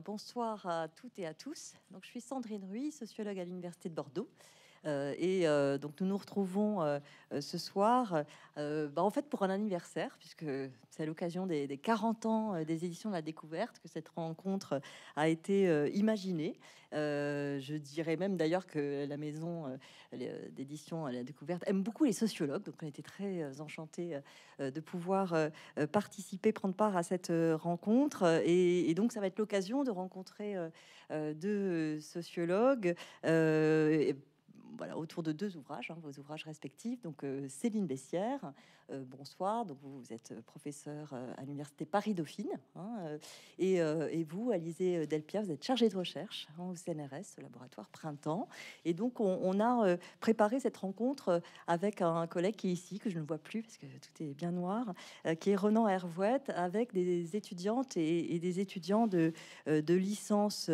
bonsoir à toutes et à tous. Donc, je suis Sandrine Ruy, sociologue à l'Université de Bordeaux euh, et euh, donc nous nous retrouvons euh, ce soir, bah, en fait pour un anniversaire, puisque c'est l'occasion des, 40 ans des éditions de la découverte que cette rencontre a été imaginée. je dirais même d'ailleurs que la maison d'édition La Découverte aime beaucoup les sociologues, donc on était très enchantés de pouvoir participer, prendre part à cette rencontre. Et, donc ça va être l'occasion de rencontrer deux sociologues autour de deux ouvrages, hein, vos ouvrages respectifs. Donc, euh, Céline Bessière, euh, bonsoir. Donc, vous, êtes euh, professeur à l'université Paris-Dauphine, hein, et, vous, Alizé Delpia, vous êtes chargée de recherche hein, au CNRS, au laboratoire Printemps. Et donc, on, a préparé cette rencontre avec un collègue qui est ici, que je ne vois plus parce que tout est bien noir, qui est Renan Hervouette, avec des étudiantes et, des étudiants de, de licence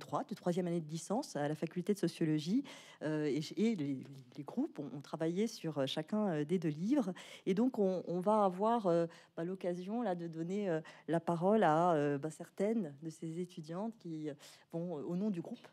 3, de troisième année de licence à la faculté de sociologie. et et les, groupes ont, travaillé sur euh, chacun euh, des deux livres. Et donc, on, va avoir euh, bah, l'occasion là de donner la parole à bah, certaines de ces étudiantes qui vont, au nom du groupe,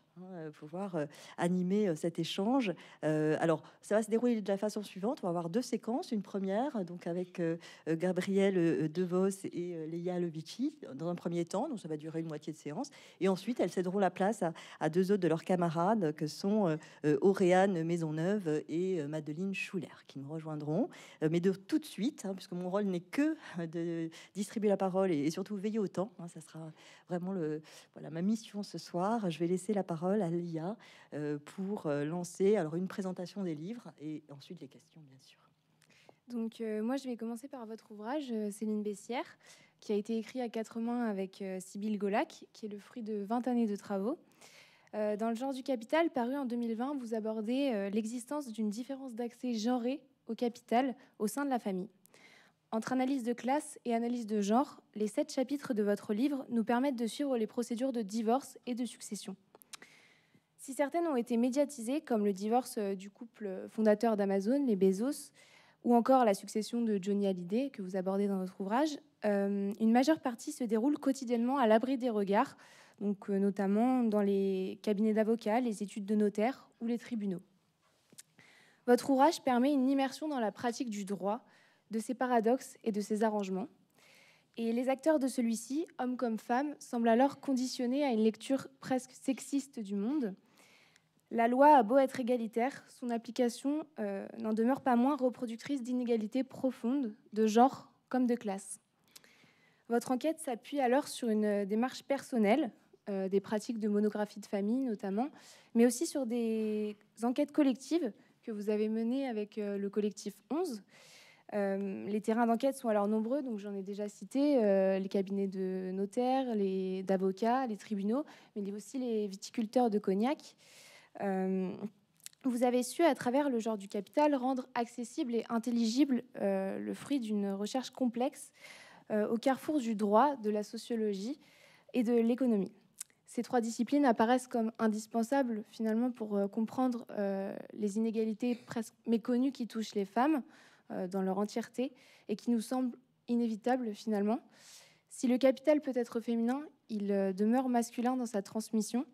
pouvoir hein, euh, euh, animer euh, cet échange. alors, ça va se dérouler de la façon suivante. On va avoir deux séquences. Une première, donc avec Gabrielle Devos et Léa Levici, dans un premier temps. Donc, ça va durer une moitié de séance. Et ensuite, elles céderont la place à, deux autres de leurs camarades, que sont Auréane Maisonneuve et Madeleine Schuller, qui nous rejoindront. mais de tout de suite, hein, puisque mon rôle n'est que de distribuer la parole et, surtout veiller au temps. Hein. ça sera vraiment le, voilà, ma mission ce soir. Je vais laisser la parole à l'IA euh, pour euh, lancer alors une présentation des livres et ensuite les questions, bien sûr. Donc, euh, moi, je vais commencer par votre ouvrage, Céline Bessière, qui a été écrit à quatre mains avec euh, Sybille Golac, qui est le fruit de 20 années de travaux. dans le genre du capital, paru en 2020, vous abordez l'existence d'une différence d'accès genré au capital au sein de la famille. Entre analyse de classe et analyse de genre, les sept chapitres de votre livre nous permettent de suivre les procédures de divorce et de succession. Si certaines ont été médiatisées, comme le divorce euh, du couple euh, fondateur d'Amazon, les Bezos, ou encore la succession de Johnny Hallyday, que vous abordez dans votre ouvrage, euh, une majeure partie se déroule quotidiennement à l'abri des regards, donc notamment dans les cabinets d'avocats, les études de notaires ou les tribunaux. Votre ouvrage permet une immersion dans la pratique du droit, de ses paradoxes et de ses arrangements. Et les acteurs de celui-ci, hommes comme femmes, semblent alors conditionnés à une lecture presque sexiste du monde, la loi a beau être égalitaire, son application euh, n'en demeure pas moins reproductrice d'inégalités profondes de genre comme de classe. Votre enquête s'appuie alors sur une euh, démarche personnelle, euh, des pratiques de monographie de famille notamment, mais aussi sur des enquêtes collectives que vous avez menées avec le collectif 11. les terrains d'enquête sont alors nombreux, donc j'en ai déjà cité les cabinets de notaires, les d'avocats, les tribunaux, mais aussi les viticulteurs de cognac. Euh, vous avez su, à travers le genre du capital, rendre accessible et intelligible euh, le fruit d'une recherche complexe euh, au carrefour du droit, de la sociologie et de l'économie. Ces trois disciplines apparaissent comme indispensables finalement pour comprendre les inégalités presque méconnues qui touchent les femmes dans leur entièreté et qui nous semblent inévitables finalement. Si le capital peut être féminin, il demeure masculin dans sa transmission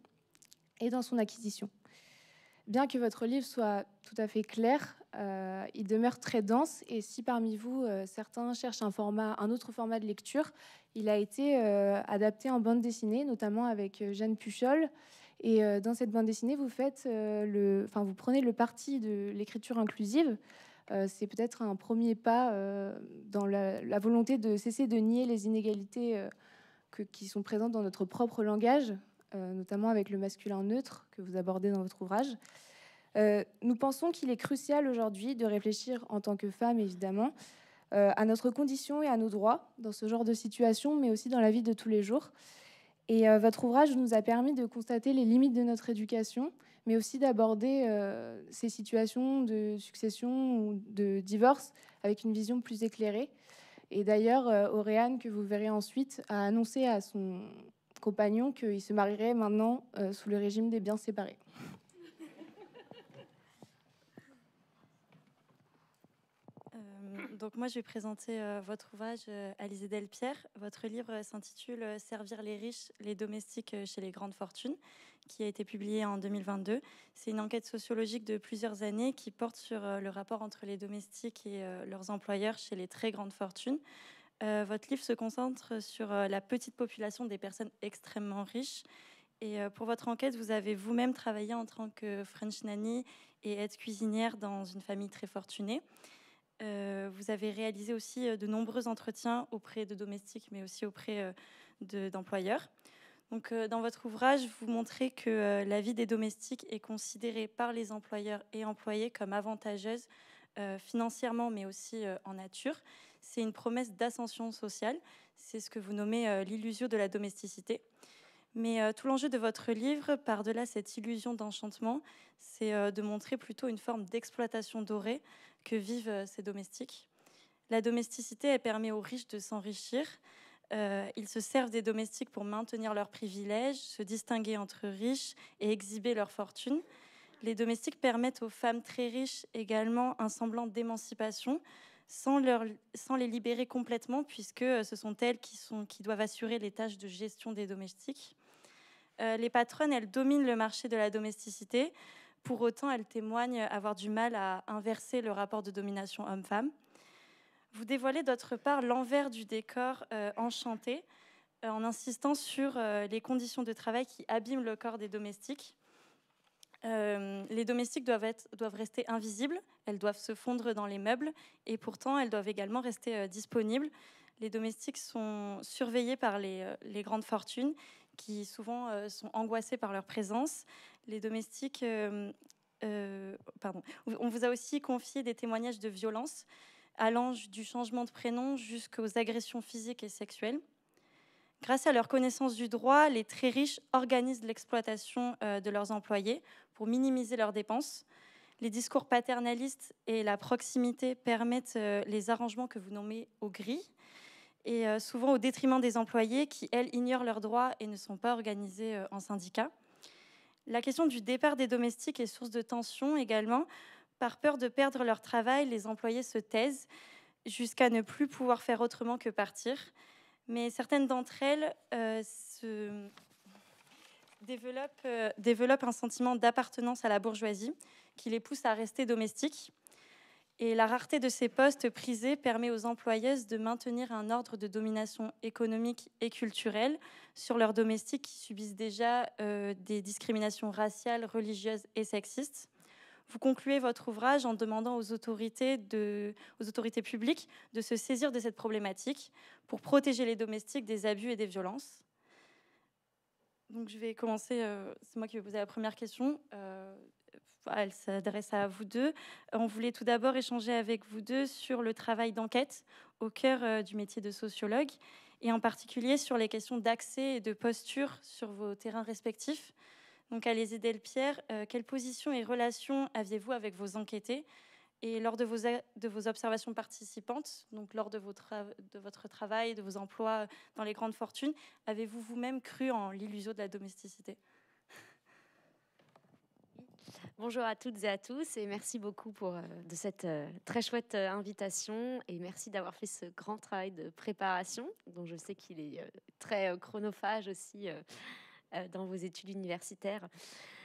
et dans son acquisition bien que votre livre soit tout à fait clair, euh, il demeure très dense. Et si parmi vous, euh, certains cherchent un, format, un autre format de lecture, il a été euh, adapté en bande dessinée, notamment avec Jeanne Puchol. Et dans cette bande dessinée, vous, faites, le, vous prenez le parti de l'écriture inclusive. C'est peut-être un premier pas dans la, volonté de cesser de nier les inégalités qui sont présentes dans notre propre langage, euh, notamment avec le masculin neutre que vous abordez dans votre ouvrage. Euh, nous pensons qu'il est crucial aujourd'hui de réfléchir en tant que femme, évidemment, euh, à notre condition et à nos droits dans ce genre de situation, mais aussi dans la vie de tous les jours. Et votre ouvrage nous a permis de constater les limites de notre éducation, mais aussi d'aborder ces situations de succession ou de divorce avec une vision plus éclairée. Et d'ailleurs, Auréane, que vous verrez ensuite, a annoncé à son, compagnon qu'il se marierait maintenant euh, sous le régime des biens séparés. Euh, donc moi, je vais présenter euh, votre ouvrage, Alizée Alizé Delpierre. Votre livre s'intitule Servir les riches, les domestiques chez les grandes fortunes, qui a été publié en 2022. C'est une enquête sociologique de plusieurs années qui porte sur le rapport entre les domestiques et leurs employeurs chez les très grandes fortunes. Euh, votre livre se concentre sur euh, la petite population des personnes extrêmement riches. Et euh, pour votre enquête, vous avez vous-même travaillé en tant que French nanny et aide cuisinière dans une famille très fortunée. vous avez réalisé aussi de nombreux entretiens auprès de domestiques, mais aussi auprès d'employeurs. Donc, dans votre ouvrage, vous montrez que la vie des domestiques est considérée par les employeurs et employés comme avantageuse financièrement, mais aussi en nature c'est une promesse d'ascension sociale. C'est ce que vous nommez euh, l'illusion de la domesticité. Mais euh, tout l'enjeu de votre livre, par-delà cette illusion d'enchantement, c'est euh, de montrer plutôt une forme d'exploitation dorée que vivent ces domestiques. La domesticité, permet aux riches de s'enrichir. ils se servent des domestiques pour maintenir leurs privilèges, se distinguer entre riches et exhiber leur fortune. Les domestiques permettent aux femmes très riches également un semblant d'émancipation sans, les libérer complètement, puisque euh, ce sont elles qui, doivent assurer les tâches de gestion des domestiques. Euh, les patronnes, elles dominent le marché de la domesticité. Pour autant, elles témoignent avoir du mal à inverser le rapport de domination homme-femme. Vous dévoilez d'autre part l'envers du décor euh, enchanté, en insistant sur les conditions de travail qui abîment le corps des domestiques. Euh, les domestiques doivent, rester invisibles, elles doivent se fondre dans les meubles et pourtant elles doivent également rester euh, disponibles. Les domestiques sont surveillés par les, euh, les grandes fortunes qui souvent sont angoissées par leur présence. Les domestiques... pardon. On vous a aussi confié des témoignages de violence allant du changement de prénom jusqu'aux agressions physiques et sexuelles. Grâce à leur connaissance du droit, les très riches organisent l'exploitation euh, de leurs employés pour minimiser leurs dépenses. Les discours paternalistes et la proximité permettent euh, les arrangements que vous nommez au gris, et euh, souvent au détriment des employés qui, elles, ignorent leurs droits et ne sont pas organisés en syndicat. La question du départ des domestiques est source de tension également. Par peur de perdre leur travail, les employés se taisent jusqu'à ne plus pouvoir faire autrement que partir mais certaines d'entre elles euh, euh, développent, un sentiment d'appartenance à la bourgeoisie qui les pousse à rester domestiques. Et la rareté de ces postes prisés permet aux employeuses de maintenir un ordre de domination économique et culturelle sur leurs domestiques qui subissent déjà euh, des discriminations raciales, religieuses et sexistes. Vous concluez votre ouvrage en demandant aux autorités, aux autorités publiques de se saisir de cette problématique pour protéger les domestiques des abus et des violences. Donc je vais commencer, euh, c'est moi qui vais poser la première question. Euh, elle s'adresse à vous deux. On voulait tout d'abord échanger avec vous deux sur le travail d'enquête au cœur euh, du métier de sociologue et en particulier sur les questions d'accès et de posture sur vos terrains respectifs. Donc, aider le pierre, euh, quelle position et relation aviez-vous avec vos enquêtés et lors de vos, de vos observations participantes, donc lors de, de votre travail, de vos emplois euh, dans les grandes fortunes, avez-vous vous-même cru en l'illusion de la domesticité Bonjour à toutes et à tous et merci beaucoup pour, euh, de cette très chouette invitation et merci d'avoir fait ce grand travail de préparation dont je sais qu'il est très chronophage aussi euh, dans vos études universitaires.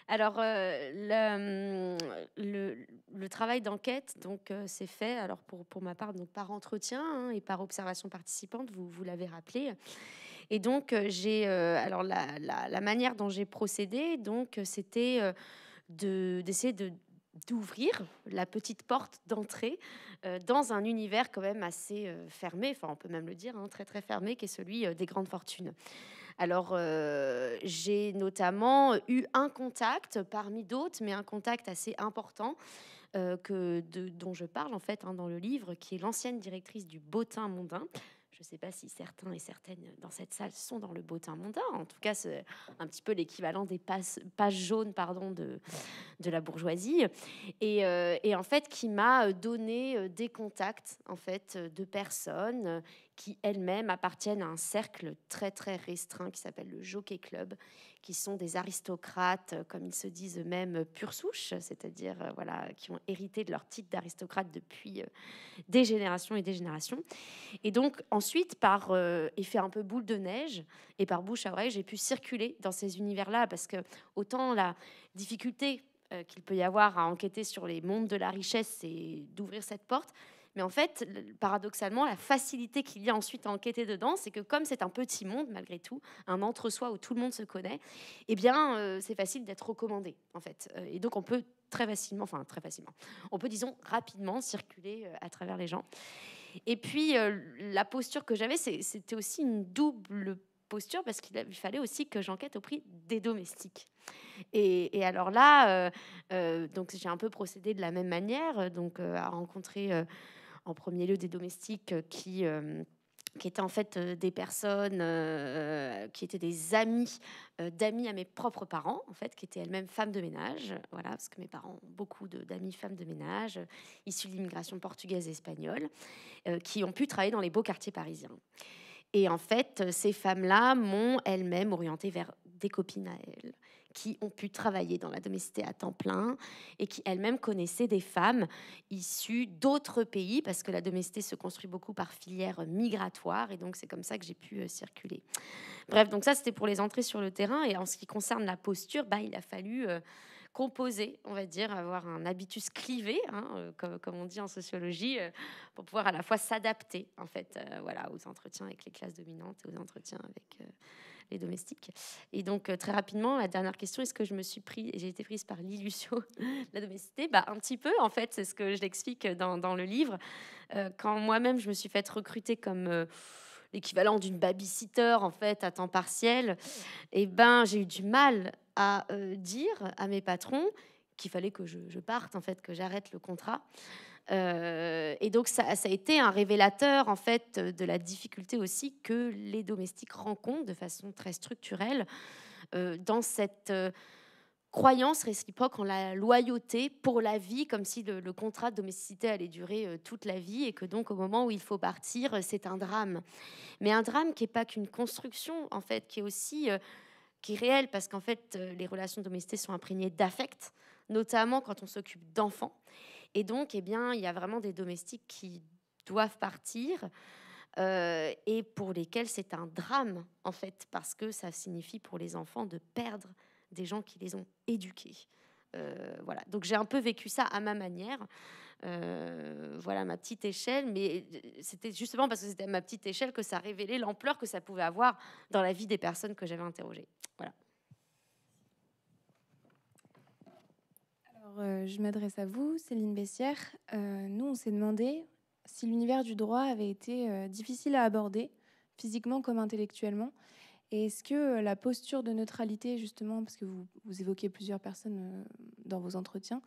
Alors, euh, hum, le, travail d'enquête, donc, c'est euh, fait, alors pour, ma part, donc, par entretien hein, et par observation participante, vous, vous l'avez rappelé. Et donc, j'ai, alors, la, manière dont j'ai procédé, donc, c'était d'essayer de d'ouvrir la petite porte d'entrée dans un univers quand même assez fermé, enfin on peut même le dire, hein, très très fermé, qui est celui des grandes fortunes. Alors, euh, j'ai notamment euh, eu un contact parmi d'autres, mais un contact assez important. Euh, que de, dont je parle en fait hein, dans le livre, qui est l'ancienne directrice du Botin Mondain, je ne sais pas si certains et certaines dans cette salle sont dans le Botin mondain. En tout cas, c'est un petit peu l'équivalent des pages, jaunes pardon, de, de la bourgeoisie. Et, et en fait, qui m'a donné des contacts en fait, de personnes qui elles-mêmes appartiennent à un cercle très très restreint qui s'appelle le Jockey Club, qui sont des aristocrates, euh, comme ils se disent eux-mêmes, euh, pure souche, c'est-à-dire euh, voilà, qui ont hérité de leur titre d'aristocrate depuis des générations et des générations. Et donc ensuite, par effet un peu boule de neige et par bouche à oreille, j'ai pu circuler dans ces univers-là parce que autant la difficulté qu'il peut y avoir à enquêter sur les mondes de la richesse et d'ouvrir cette porte, mais en fait, paradoxalement, la facilité qu'il y a ensuite à enquêter dedans, c'est que comme c'est un petit monde, malgré tout, un entre-soi où tout le monde se connaît, eh bien, euh, c'est facile d'être recommandé, en fait. Euh, et donc, on peut très facilement, enfin très facilement, on peut, disons, rapidement circuler euh, à travers les gens. Et puis, la posture que j'avais, c'était aussi une double posture parce qu'il fallait aussi que j'enquête au prix des domestiques. Et, alors là, donc j'ai un peu procédé de la même manière, donc à rencontrer en premier lieu des domestiques euh, qui euh, qui étaient en fait euh, des personnes qui étaient des amis d'amis à mes propres parents en fait qui étaient elles-mêmes femmes de ménage voilà parce que mes parents ont beaucoup d'amis femmes de ménage issus de l'immigration portugaise et espagnole qui ont pu travailler dans les beaux quartiers parisiens et en fait ces femmes là m'ont elles-mêmes orientée vers des copines à elles qui ont pu travailler dans la domesticité à temps plein et qui elles-mêmes connaissaient des femmes issues d'autres pays parce que la domesticité se construit beaucoup par filière migratoire et donc c'est comme ça que j'ai pu euh, circuler. Bref, donc ça c'était pour les entrées sur le terrain et en ce qui concerne la posture, bah, il a fallu euh, composer, on va dire, avoir un habitus clivé, hein, euh, comme, on dit en sociologie, pour pouvoir à la fois s'adapter en fait, voilà, aux entretiens avec les classes dominantes et aux entretiens avec les domestiques. Et donc, euh, très rapidement, la dernière question, est-ce que je me suis pris, j'ai été prise par l'illusion de la domesticité bah, Un petit peu, en fait, c'est ce que je l'explique dans, le livre. Euh, quand moi-même, je me suis faite recruter comme... Euh, l'équivalent d'une babysitter en fait à temps partiel, et eh ben j'ai eu du mal à dire à mes patrons qu'il fallait que je, je, parte en fait, que j'arrête le contrat. Euh, et donc ça, a été un révélateur en fait de la difficulté aussi que les domestiques rencontrent de façon très structurelle euh, dans cette euh, croyance réciproque en la loyauté pour la vie, comme si le, contrat de domesticité allait durer toute la vie et que donc au moment où il faut partir, c'est un drame. Mais un drame qui n'est pas qu'une construction en fait, qui est aussi qui est réel parce qu'en fait les relations domestiques sont imprégnées d'affect, notamment quand on s'occupe d'enfants. Et donc, eh bien, il y a vraiment des domestiques qui doivent partir. Euh, et pour lesquels c'est un drame en fait, parce que ça signifie pour les enfants de perdre des gens qui les ont éduqués. Euh, voilà, donc j'ai un peu vécu ça à ma manière, euh, voilà ma petite échelle, mais c'était justement parce que c'était ma petite échelle que ça révélait l'ampleur que ça pouvait avoir dans la vie des personnes que j'avais interrogées. Euh, je m'adresse à vous, Céline Bessière. Euh, nous, on s'est demandé si l'univers du droit avait été euh, difficile à aborder, physiquement comme intellectuellement. Et est-ce que la posture de neutralité, justement, parce que vous, évoquez plusieurs personnes dans vos entretiens,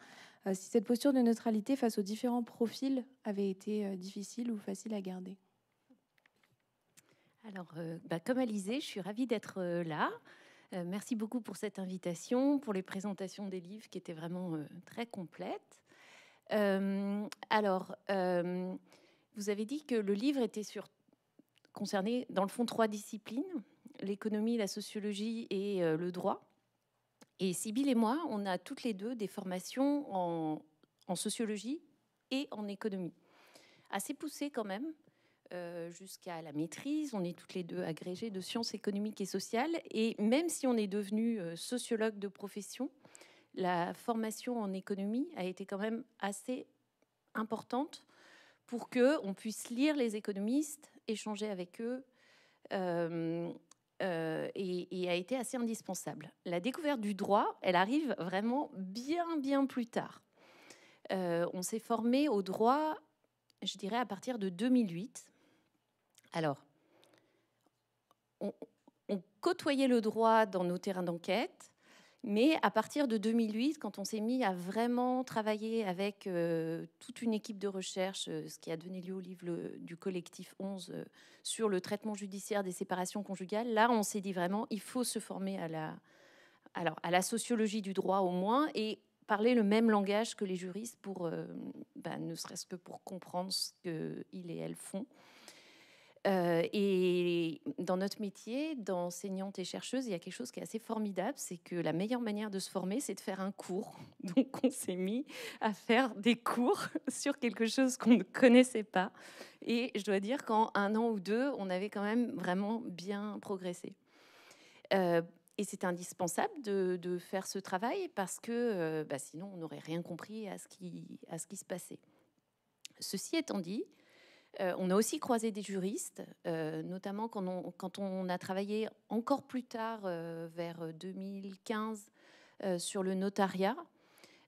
si cette posture de neutralité face aux différents profils avait été difficile ou facile à garder Alors, bah, comme Alizé, je suis ravie d'être là. Euh, merci beaucoup pour cette invitation, pour les présentations des livres qui étaient vraiment euh, très complètes. Euh, alors, vous avez dit que le livre était sur, concerné dans le fond trois disciplines, l'économie, la sociologie et le droit. Et Sybille et moi, on a toutes les deux des formations en, en sociologie et en économie. Assez poussées quand même. Euh, jusqu'à la maîtrise. On est toutes les deux agrégées de sciences économiques et sociales. Et même si on est devenu euh, sociologue de profession, la formation en économie a été quand même assez importante pour que on puisse lire les économistes, échanger avec eux, euh, et, a été assez indispensable. La découverte du droit, elle arrive vraiment bien, bien plus tard. on s'est formé au droit, je dirais, à partir de 2008. Alors, on, côtoyait le droit dans nos terrains d'enquête, mais à partir de 2008, quand on s'est mis à vraiment travailler avec euh, toute une équipe de recherche, euh, ce qui a donné lieu au livre du collectif 11 euh, sur le traitement judiciaire des séparations conjugales, là, on s'est dit vraiment, il faut se former à la, alors, à sociologie du droit au moins et parler le même langage que les juristes pour, ben, ne serait-ce que pour comprendre ce qu'ils et elles font. Euh, et dans notre métier d'enseignante et chercheuse, il y a quelque chose qui est assez formidable, c'est que la meilleure manière de se former, c'est de faire un cours. Donc on s'est mis à faire des cours sur quelque chose qu'on ne connaissait pas. Et je dois dire qu'en un an ou deux, on avait quand même vraiment bien progressé. Euh, et c'est indispensable de, faire ce travail parce que euh, bah, sinon on n'aurait rien compris à ce qui se passait. Ceci étant dit, euh, on a aussi croisé des juristes, euh, notamment quand on, a travaillé encore plus tard, euh, vers 2015, sur le notariat.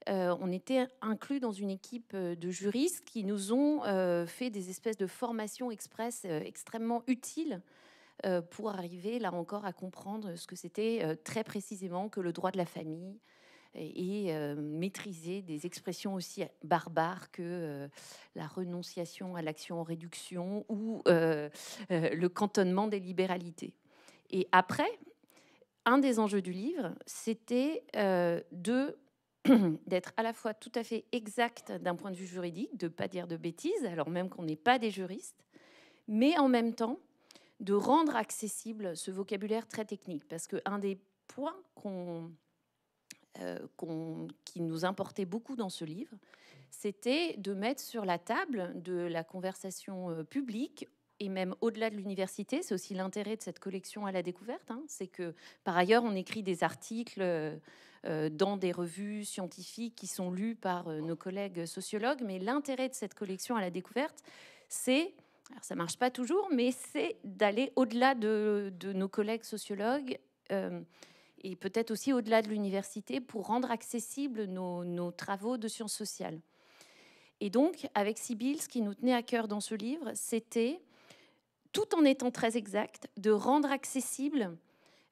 on était inclus dans une équipe de juristes qui nous ont fait des espèces de formations express extrêmement utiles pour arriver là encore à comprendre ce que c'était très précisément que le droit de la famille, et euh, maîtriser des expressions aussi barbares que euh, la renonciation à l'action en réduction ou euh, le cantonnement des libéralités. Et après, un des enjeux du livre, c'était de d'être à la fois tout à fait exact d'un point de vue juridique, de ne pas dire de bêtises, alors même qu'on n'est pas des juristes, mais en même temps de rendre accessible ce vocabulaire très technique. Parce qu'un des points qu'on euh, qui nous importait beaucoup dans ce livre, c'était de mettre sur la table de la conversation euh, publique et même au-delà de l'université, c'est aussi l'intérêt de cette collection à la découverte, hein, c'est que par ailleurs on écrit des articles euh, dans des revues scientifiques qui sont lus par nos collègues sociologues, mais l'intérêt de cette collection à la découverte, c'est alors ça marche pas toujours, mais c'est d'aller au-delà de, de, nos collègues sociologues et peut-être aussi au-delà de l'université pour rendre accessibles nos, travaux de sciences sociales. Et donc, avec Sibyl, ce qui nous tenait à cœur dans ce livre, c'était, tout en étant très exact, de rendre accessibles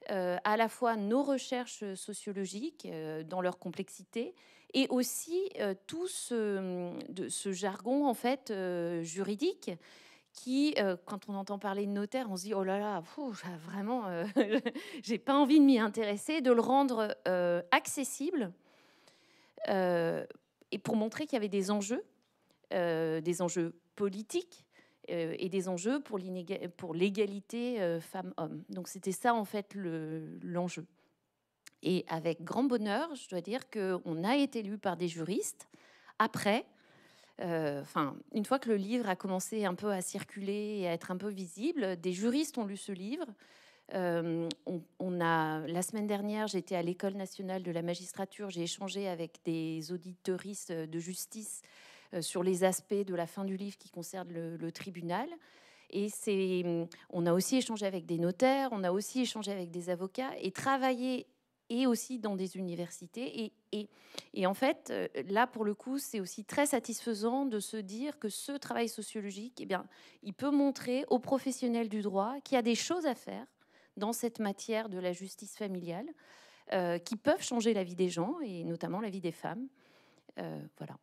euh, à la fois nos recherches sociologiques euh, dans leur complexité et aussi euh, tout ce, ce, jargon en fait juridique qui, euh, quand on entend parler de notaire, on se dit oh là là, vraiment, je euh, j'ai pas envie de m'y intéresser, de le rendre euh, accessible et pour montrer qu'il y avait des enjeux, des enjeux politiques et des enjeux pour l'égalité femmes-hommes. Donc c'était ça en fait l'enjeu. et avec grand bonheur, je dois dire qu'on a été élu par des juristes après euh, enfin, une fois que le livre a commencé un peu à circuler et à être un peu visible, des juristes ont lu ce livre. Euh, on, a, la semaine dernière, j'étais à l'École nationale de la magistrature, j'ai échangé avec des auditeuristes de justice euh, sur les aspects de la fin du livre qui concerne le, tribunal. Et c'est, on a aussi échangé avec des notaires, on a aussi échangé avec des avocats et travaillé et aussi dans des universités. Et, en fait, euh, là, pour le coup, c'est aussi très satisfaisant de se dire que ce travail sociologique, eh bien, il peut montrer aux professionnels du droit qu'il y a des choses à faire dans cette matière de la justice familiale euh, qui peuvent changer la vie des gens et notamment la vie des femmes. Euh, voilà.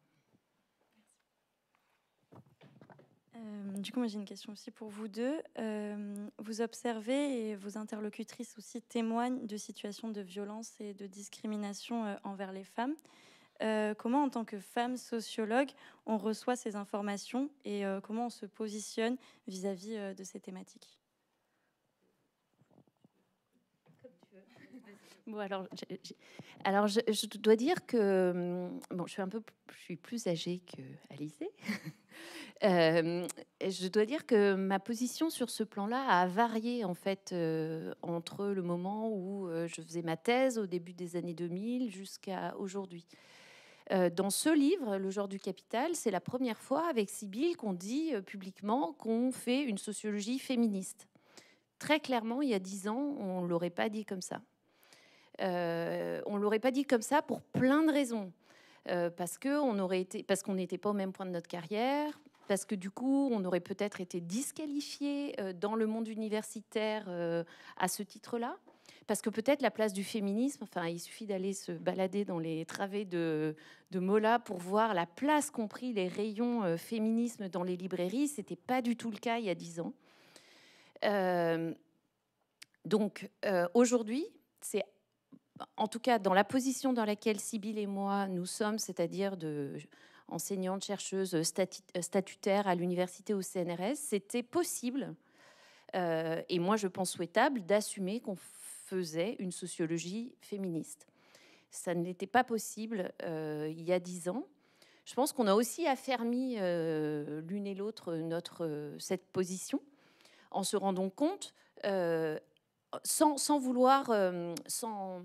Euh, du coup, j'ai une question aussi pour vous deux. Euh, vous observez et vos interlocutrices aussi témoignent de situations de violence et de discrimination euh, envers les femmes. comment, en tant que femme sociologue, on reçoit ces informations et comment on se positionne vis à -vis, de ces thématiques alors, je, dois dire que hum, bon, je suis un peu, je suis plus âgée que euh, je dois dire que ma position sur ce plan-là a varié en fait euh, entre le moment où euh, je faisais ma thèse au début des années 2000 jusqu'à aujourd'hui. dans ce livre, Le genre du capital, c'est la première fois avec Sibyl qu'on dit publiquement qu'on fait une sociologie féministe. Très clairement, il y a dix ans, on ne l'aurait pas dit comme ça on euh, on l'aurait pas dit comme ça pour plein de raisons. Euh, parce qu'on n'était pas au même point de notre carrière, parce que du coup, on aurait peut-être été disqualifié euh, dans le monde universitaire à ce titre-là, parce que peut-être la place du féminisme, enfin, il suffit d'aller se balader dans les travées de, de Mola pour voir la place qu'ont pris les rayons féminisme dans les librairies, ce n'était pas du tout le cas il y a dix ans. donc aujourd'hui, c'est en tout cas, dans la position dans laquelle Sybille et moi nous sommes, c'est-à-dire de enseignante, chercheuse euh, statutaire à l'université au CNRS, c'était possible, euh, et moi je pense souhaitable, d'assumer qu'on faisait une sociologie féministe. Ça n'était pas possible euh, il y a dix ans. Je pense qu'on a aussi affermi l'une et l'autre notre cette position en se rendant compte sans, vouloir, euh, sans,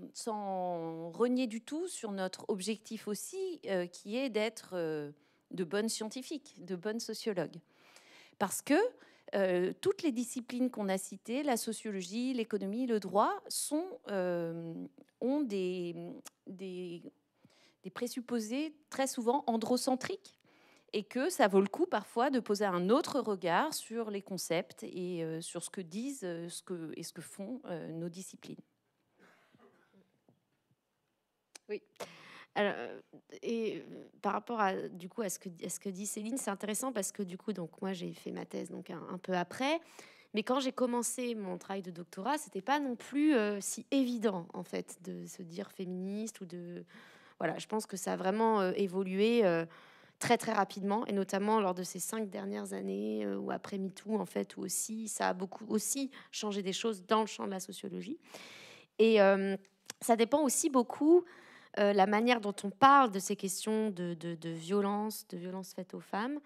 renier du tout sur notre objectif aussi, euh, qui est d'être euh, de bonnes scientifiques, de bonnes sociologues. Parce que toutes les disciplines qu'on a citées, la sociologie, l'économie, le droit, ont des, des présupposés très souvent androcentriques et que ça vaut le coup parfois de poser un autre regard sur les concepts et euh, sur ce que disent euh, ce que, et ce que font euh, nos disciplines. Oui. Alors, et par rapport à du coup à ce que, à ce que dit Céline, c'est intéressant parce que du coup donc moi j'ai fait ma thèse donc un, peu après, mais quand j'ai commencé mon travail de doctorat, c'était pas non plus si évident en fait de se dire féministe ou de voilà, je pense que ça a vraiment évolué très très rapidement et notamment lors de ces cinq dernières années euh, ou après MeToo en fait, où aussi ça a beaucoup aussi changé des choses dans le champ de la sociologie. Et euh, ça dépend aussi beaucoup euh, la manière dont on parle de ces questions de, de, de violence, de violence faite aux femmes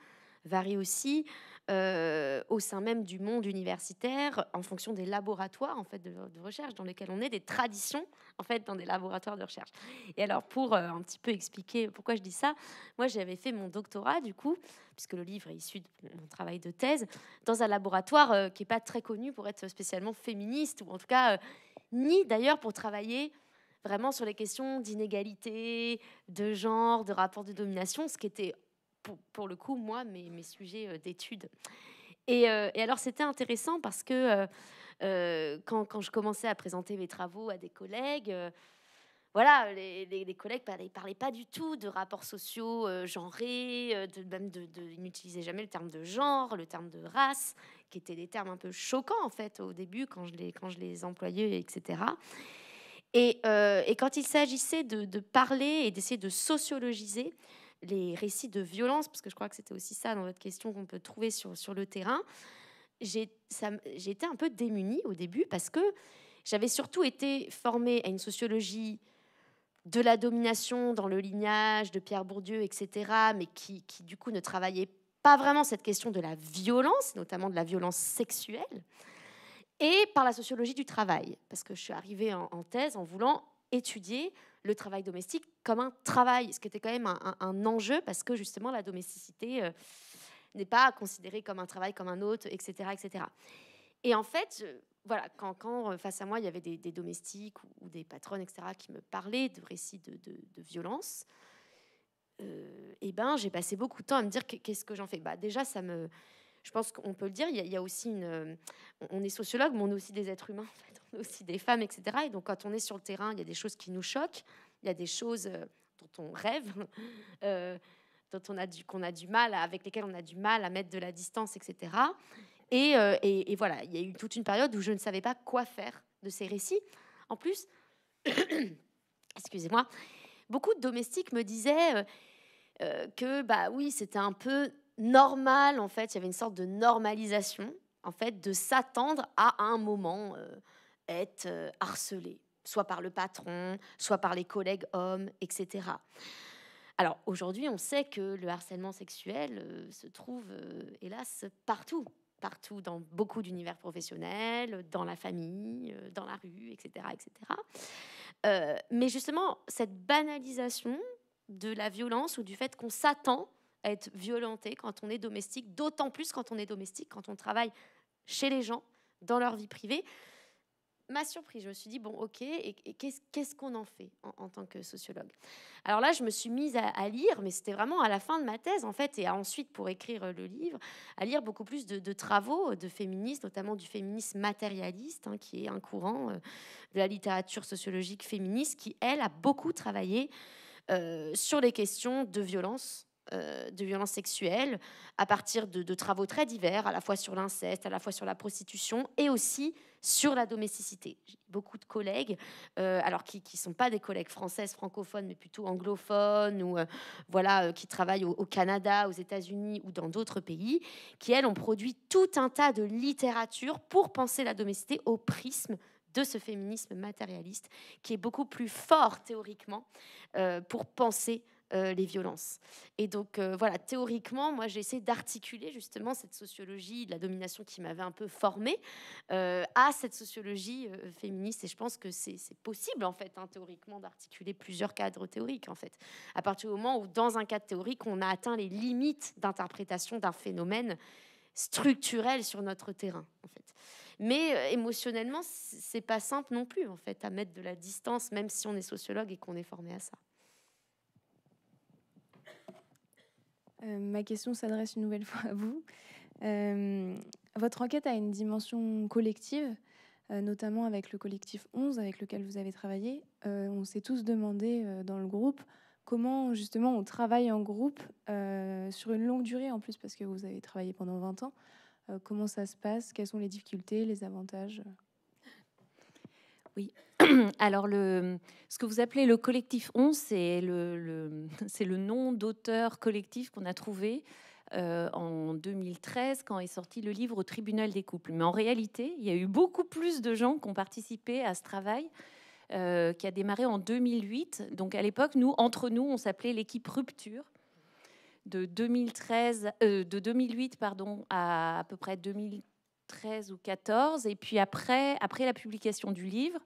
varie aussi. Euh, au sein même du monde universitaire, en fonction des laboratoires en fait de, recherche dans lesquels on est, des traditions en fait dans des laboratoires de recherche. Et alors pour euh, un petit peu expliquer pourquoi je dis ça, moi j'avais fait mon doctorat du coup, puisque le livre est issu de mon travail de thèse, dans un laboratoire euh, qui est pas très connu pour être spécialement féministe ou en tout cas ni d'ailleurs pour travailler vraiment sur les questions d'inégalité, de genre, de rapport de domination, ce qui était pour, le coup, moi, mes, sujets euh, d'études. Euh, et, alors, c'était intéressant parce que euh, quand, quand, je commençais à présenter mes travaux à des collègues, voilà, les, les, les collègues ne parlaient, pas du tout de rapports sociaux genrés, de, même de, ils n'utilisaient jamais le terme de genre, le terme de race, qui étaient des termes un peu choquants en fait au début quand je les, quand je les employais, etc. Et, et quand il s'agissait de, de, parler et d'essayer de sociologiser, les récits de violence, parce que je crois que c'était aussi ça dans votre question qu'on peut trouver sur, sur le terrain, j'ai été un peu démunie au début parce que j'avais surtout été formée à une sociologie de la domination dans le lignage de Pierre Bourdieu, etc., mais qui, qui du coup ne travaillait pas vraiment cette question de la violence, notamment de la violence sexuelle, et par la sociologie du travail, parce que je suis arrivée en thèse en voulant étudier le travail domestique comme un travail, ce qui était quand même un, enjeu parce que justement la domesticité euh, n'est pas considérée comme un travail comme un autre, etc. etc. Et en fait, euh, voilà, quand, euh, face à moi il y avait des, domestiques ou, des patronnes, etc., qui me parlaient de récits de, violence, et eh ben j'ai passé beaucoup de temps à me dire qu'est-ce que j'en fais. Bah, déjà, ça me je pense qu'on peut le dire, il y, a, aussi une. Euh, on est sociologue, mais on est aussi des êtres humains, on aussi des femmes, etc. Et donc, quand on est sur le terrain, il y a des choses qui nous choquent, il y a des choses euh, dont on rêve, euh, dont on a du, qu'on a du mal, avec lesquelles on a du mal à mettre de la distance, etc. Et, et, voilà, il y a eu toute une période où je ne savais pas quoi faire de ces récits. En plus, excusez-moi, beaucoup de domestiques me disaient que, bah oui, c'était un peu normal, en fait, il y avait une sorte de normalisation, en fait, de s'attendre à un moment euh, être euh, harcelé, soit par le patron, soit par les collègues hommes, etc. Alors aujourd'hui, on sait que le harcèlement sexuel euh, se trouve, hélas, partout, partout dans beaucoup d'univers professionnels, dans la famille, dans la rue, etc. etc. mais justement, cette banalisation de la violence ou du fait qu'on s'attend être violenté quand on est domestique, d'autant plus quand on est domestique, quand on travaille chez les gens, dans leur vie privée. Ma surprise, je me suis dit, bon, ok, et, qu'est-ce qu'on en fait en, tant que sociologue Alors là, je me suis mise à, lire, mais c'était vraiment à la fin de ma thèse, en fait, et ensuite, pour écrire euh, le livre, à lire beaucoup plus de, travaux euh, de féministes, notamment du féminisme matérialiste, hein, qui est un courant euh, de la littérature sociologique féministe, qui, elle, a beaucoup travaillé sur les questions de violence euh, de violences sexuelles à partir de, travaux très divers, à la fois sur l'inceste, à la fois sur la prostitution et aussi sur la domesticité. beaucoup de collègues, euh, alors qui ne sont pas des collègues françaises, francophones, mais plutôt anglophones, ou euh, voilà, qui travaillent au, au Canada, aux États-Unis ou dans d'autres pays, qui, elles, ont produit tout un tas de littérature pour penser la domesticité au prisme de ce féminisme matérialiste, qui est beaucoup plus fort théoriquement pour penser euh, les violences. Et donc, euh, voilà, théoriquement, moi, j'essaie d'articuler justement cette sociologie de la domination qui m'avait un peu formée euh, à cette sociologie féministe. Et je pense que c'est possible, en fait, hein, théoriquement, d'articuler plusieurs cadres théoriques, en fait. À partir du moment où, dans un cadre théorique, on a atteint les limites d'interprétation d'un phénomène structurel sur notre terrain, en fait. Mais émotionnellement, c'est pas simple non plus, en fait, à mettre de la distance, même si on est sociologue et qu'on est formé à ça. Euh, ma question s'adresse une nouvelle fois à vous. Euh, votre enquête a une dimension collective, euh, notamment avec le collectif 11 avec lequel vous avez travaillé. on s'est tous demandé dans le groupe comment justement on travaille en groupe sur une longue durée en plus parce que vous avez travaillé pendant 20 ans. comment ça se passe Quelles sont les difficultés, les avantages oui, Alors, ce que vous appelez le collectif 11, c'est le, nom d'auteur collectif qu'on a trouvé euh, en 2013 quand est sorti le livre au tribunal des couples. Mais en réalité, il y a eu beaucoup plus de gens qui ont participé à ce travail. Euh, qui a démarré en 2008. Donc à l'époque, nous, entre nous, on s'appelait l'équipe Rupture de 2008 euh, pardon, à à peu près 2013 ou 2014. Et puis après, après la publication du livre,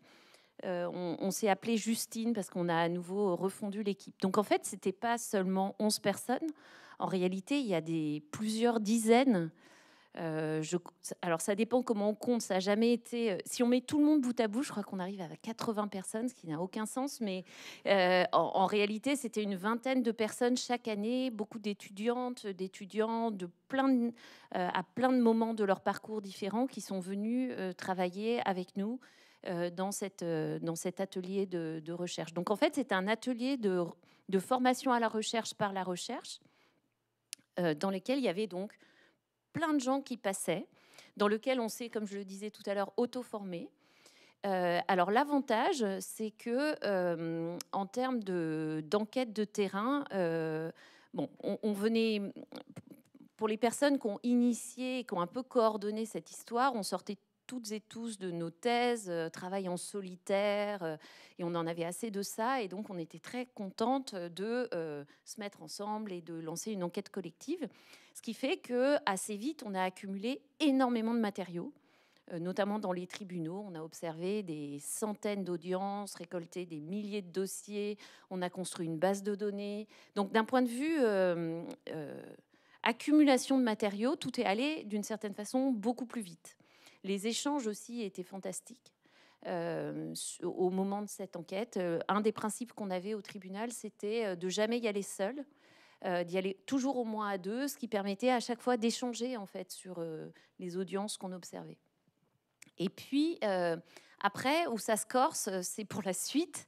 euh, on, s'est appelé Justine parce qu'on a à nouveau refondu l'équipe. Donc en fait, ce n'était pas seulement 11 personnes. En réalité, il y a plusieurs dizaines. Euh, alors ça dépend comment on compte. Ça n'a jamais été. Euh, si on met tout le monde bout à bout, je crois qu'on arrive à 80 personnes, ce qui n'a aucun sens. Mais en, réalité, c'était une vingtaine de personnes chaque année, beaucoup d'étudiantes, d'étudiants, à plein de moments de leur parcours différents qui sont venus travailler avec nous euh, dans, cette, euh, dans cet atelier de, recherche. Donc en fait, c'est un atelier de, de, formation à la recherche par la recherche, euh, dans lequel il y avait donc plein de gens qui passaient, dans lequel on s'est, comme je le disais tout à l'heure, auto-formé. alors l'avantage, c'est que en termes de, d'enquête de terrain, bon, on, on, venait pour les personnes qui ont initié, qui ont un peu coordonné cette histoire, on sortait toutes et tous de nos thèses, travaillent euh, travail en solitaire, euh, et on en avait assez de ça, et donc on était très contente de euh, se mettre ensemble et de lancer une enquête collective, ce qui fait que assez vite on a accumulé énormément de matériaux notamment dans les tribunaux. On a observé des centaines d'audiences, récolté des milliers de dossiers, on a construit une base de données. Donc d'un point de vue accumulation de matériaux, tout est allé d'une certaine façon beaucoup plus vite. Les échanges aussi étaient fantastiques. Euh, au moment de cette enquête, euh, un des principes qu'on avait au tribunal, c'était euh, de jamais y aller seul, d'y aller toujours au moins à deux, ce qui permettait à chaque fois d'échanger en fait sur les audiences qu'on observait. Et puis après, où ça se corse, c'est pour la suite,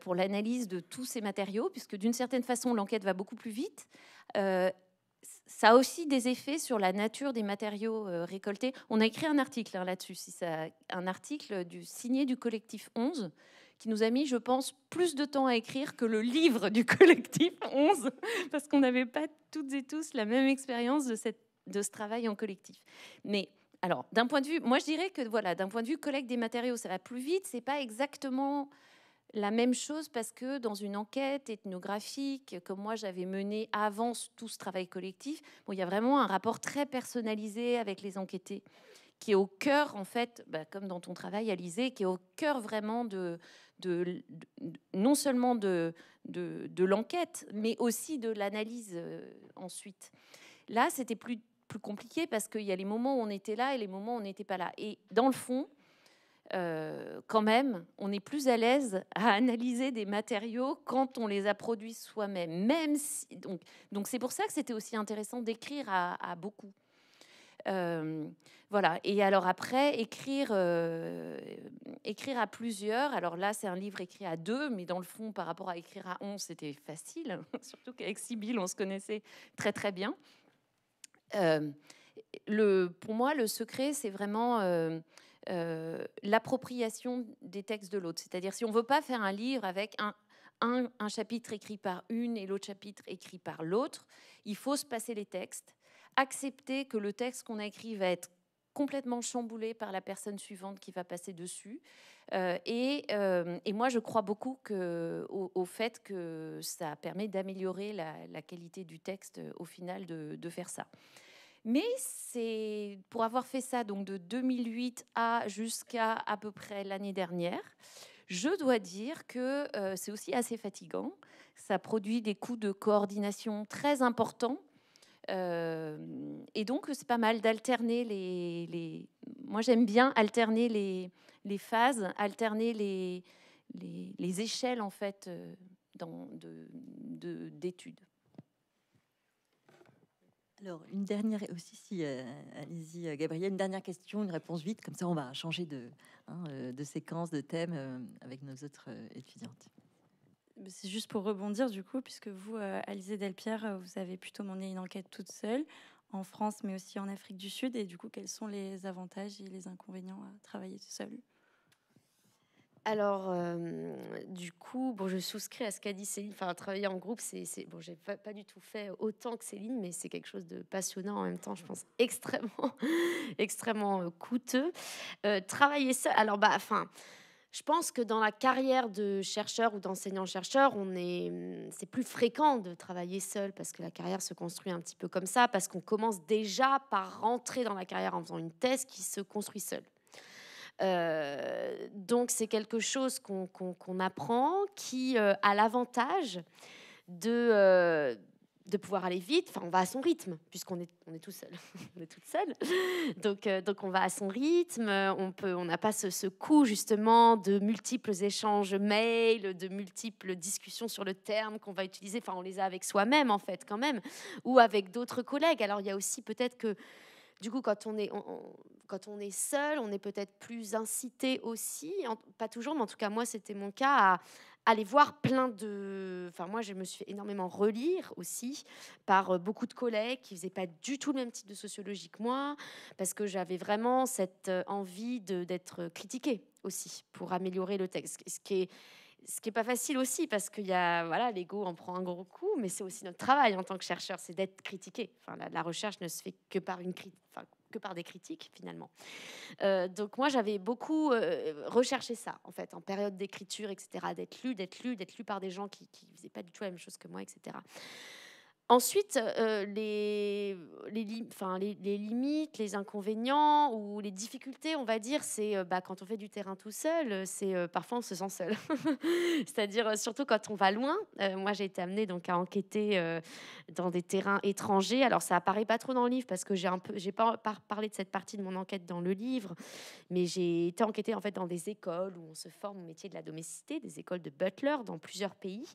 pour l'analyse de tous ces matériaux, puisque d'une certaine façon, l'enquête va beaucoup plus vite ça a aussi des effets sur la nature des matériaux euh, récoltés. On a écrit un article hein, là-dessus, si ça, un article du, signé du collectif 11, qui nous a mis, je pense, plus de temps à écrire que le livre du collectif 11, parce qu'on n'avait pas toutes et tous la même expérience de, cette, de ce travail en collectif. Mais alors, d'un point de vue, moi je dirais que voilà, d'un point de vue collecte des matériaux, ça va plus vite, c'est pas exactement la même chose parce que dans une enquête ethnographique que moi j'avais menée avant tout ce travail collectif, bon, il y a vraiment un rapport très personnalisé avec les enquêtés qui est au cœur, en fait, bah, comme dans ton travail, Alizé, qui est au cœur vraiment de, non seulement de, l'enquête, mais aussi de l'analyse euh, ensuite. Là, c'était plus, plus compliqué parce qu'il y a les moments où on était là et les moments où on n'était pas là. Et dans le fond, euh, quand même, on est plus à l'aise à analyser des matériaux quand on les a produits soi-même. Même donc, donc c'est pour ça que c'était aussi intéressant d'écrire à, beaucoup. Euh, voilà. Et alors après, écrire, euh, écrire à plusieurs. Alors là, c'est un livre écrit à deux, mais dans le fond, par rapport à écrire à onze, c'était facile. Surtout qu'avec Sibyl, on se connaissait très très bien. le, pour moi, le secret, c'est vraiment euh, l'appropriation des textes de l'autre. C'est-à-dire si on ne veut pas faire un livre avec un, chapitre écrit par une et l'autre chapitre écrit par l'autre, il faut se passer les textes, accepter que le texte qu'on a écrit va être complètement chamboulé par la personne suivante qui va passer dessus. Euh, euh, et, moi, je crois beaucoup au, fait que ça permet d'améliorer la, qualité du texte au final de faire ça. Mais c'est pour avoir fait ça donc de 2008 à jusqu'à à peu près l'année dernière, je dois dire que euh, c'est aussi assez fatigant. Ça produit des coûts de coordination très importants. Euh, et donc, c'est pas mal d'alterner les, Moi, j'aime bien alterner les, les phases, alterner les, les, échelles, en fait, euh, dans, de, d'études. Alors, une dernière aussi, si euh, allez euh, une dernière question, une réponse vite, comme ça on va changer de, hein, euh, de séquence, de thème avec nos autres étudiantes. Bah, c'est juste pour rebondir du coup, puisque vous, Alizé Delpierre, vous avez plutôt mené une enquête toute seule en France, mais aussi en Afrique du Sud, et du coup, quels sont les avantages et les inconvénients à travailler tout seul alors, euh, du coup, bon, je souscris à ce qu'a dit Céline. Enfin, travailler en groupe, c'est, bon, j'ai pas, du tout fait autant que Céline, mais c'est quelque chose de passionnant en même temps, je pense, extrêmement, extrêmement euh, coûteux. Euh, travailler seul, alors, bah, enfin. Je pense que dans la carrière de chercheur ou d'enseignant-chercheur, on est, hum, c'est plus fréquent de travailler seul parce que la carrière se construit un petit peu comme ça, parce qu'on commence déjà par rentrer dans la carrière en faisant une thèse qui se construit seule. Euh, donc c'est quelque chose qu'on apprend, qui euh, a l'avantage de, euh, de pouvoir aller vite. Enfin, on va à son rythme, puisqu'on est, on est tout seul. on est toute seule. Donc, donc on va à son rythme. On peut on n'a pas ce, ce coût justement de multiples échanges mails, de multiples discussions sur le terme qu'on va utiliser. Enfin, on les a avec soi-même en fait quand même, ou avec d'autres collègues. Alors il y a aussi peut-être que du coup, quand on est, quand on est seul, on est peut-être plus incité aussi, pas toujours, mais en tout cas, moi, c'était mon cas, à aller voir plein de... Enfin, moi, je me suis énormément relire aussi par euh, beaucoup de collègues qui ne faisaient pas du tout le même type de sociologie que moi, parce que j'avais vraiment cette euh, envie d'être critiquée aussi pour améliorer le texte, ce qui est ce qui n'est pas facile aussi parce que voilà, l'ego en prend un gros coup, mais c'est aussi notre travail en tant que chercheur, c'est d'être critiqué. Enfin, la, recherche ne se fait que par une que par des critiques finalement. Euh, donc moi j'avais beaucoup euh, recherché ça en fait en période d'écriture etc. D'être lu, d'être lu, d'être lu par des gens qui ne faisaient pas du tout la même chose que moi etc. Ensuite, euh, les, les, limites, les inconvénients ou les difficultés, on va dire, c'est euh, bah, quand on fait du terrain tout seul, euh, c'est parfois on se sent seul. C'est-à-dire surtout quand on va loin. moi, j'ai été amenée donc à enquêter dans des terrains étrangers. Alors ça apparaît pas trop dans le livre parce que j'ai un peu, j'ai pas parlé de cette partie de mon enquête dans le livre, mais j'ai été enquêtée en fait dans des écoles où on se forme au métier de la domesticité, des écoles de butler dans plusieurs pays.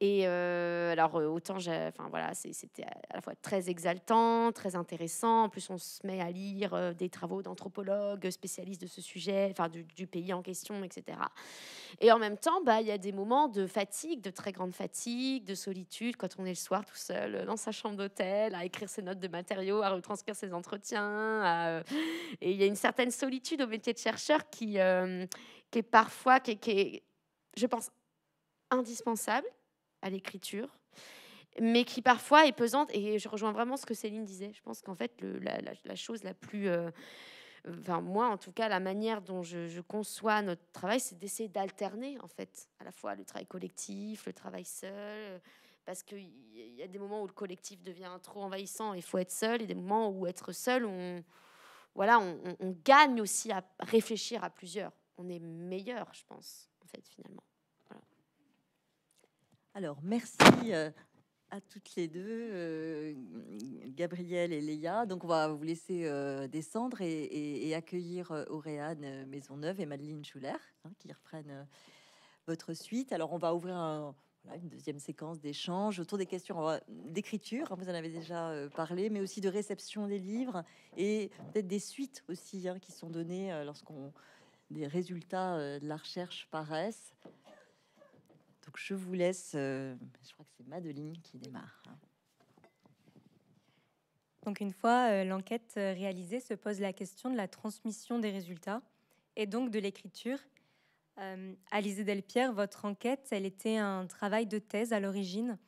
Et alors autant, enfin voilà c'était à la fois très exaltant, très intéressant. En plus, on se met à lire euh, des travaux d'anthropologues euh, spécialistes de ce sujet, enfin du, pays en question, etc. Et en même temps, bah, il y a des moments de fatigue, de très grande fatigue, de solitude, quand on est le soir tout seul euh, dans sa chambre d'hôtel, à écrire ses notes de matériaux, à retranscrire ses entretiens. Et il y a une certaine solitude au métier de chercheur qui, qui est parfois, qui qui est je pense, indispensable à l'écriture mais qui parfois est pesante. Et je rejoins vraiment ce que Céline disait. Je pense qu'en fait, la, chose la plus. Euh, enfin, moi, en tout cas, la manière dont je, conçois notre travail, c'est d'essayer d'alterner, en fait, à la fois le travail collectif, le travail seul. Euh, parce qu'il y a des moments où le collectif devient trop envahissant, il faut être seul, et des moments où être seul, on, voilà, on, on gagne aussi à réfléchir à plusieurs. On est meilleur, je pense, en fait, finalement. Alors, merci euh, à toutes les deux, euh, Gabrielle et Léa. Donc, on va vous laisser euh, descendre et, accueillir euh, Auréane Maisonneuve et Madeleine Schuller hein, qui reprennent votre suite. Alors, on va ouvrir une deuxième séquence d'échanges autour des questions d'écriture, hein, vous en avez déjà parlé, mais aussi de réception des livres et peut-être des suites aussi hein, qui sont données lorsqu'on des résultats de la recherche paraissent je vous laisse, euh, je crois que c'est Madeline qui démarre. Donc une fois euh, l'enquête euh, réalisée, se pose la question de la transmission des résultats et donc de l'écriture. Euh, Alizé Delpierre, votre enquête, elle était un travail de thèse à l'origine.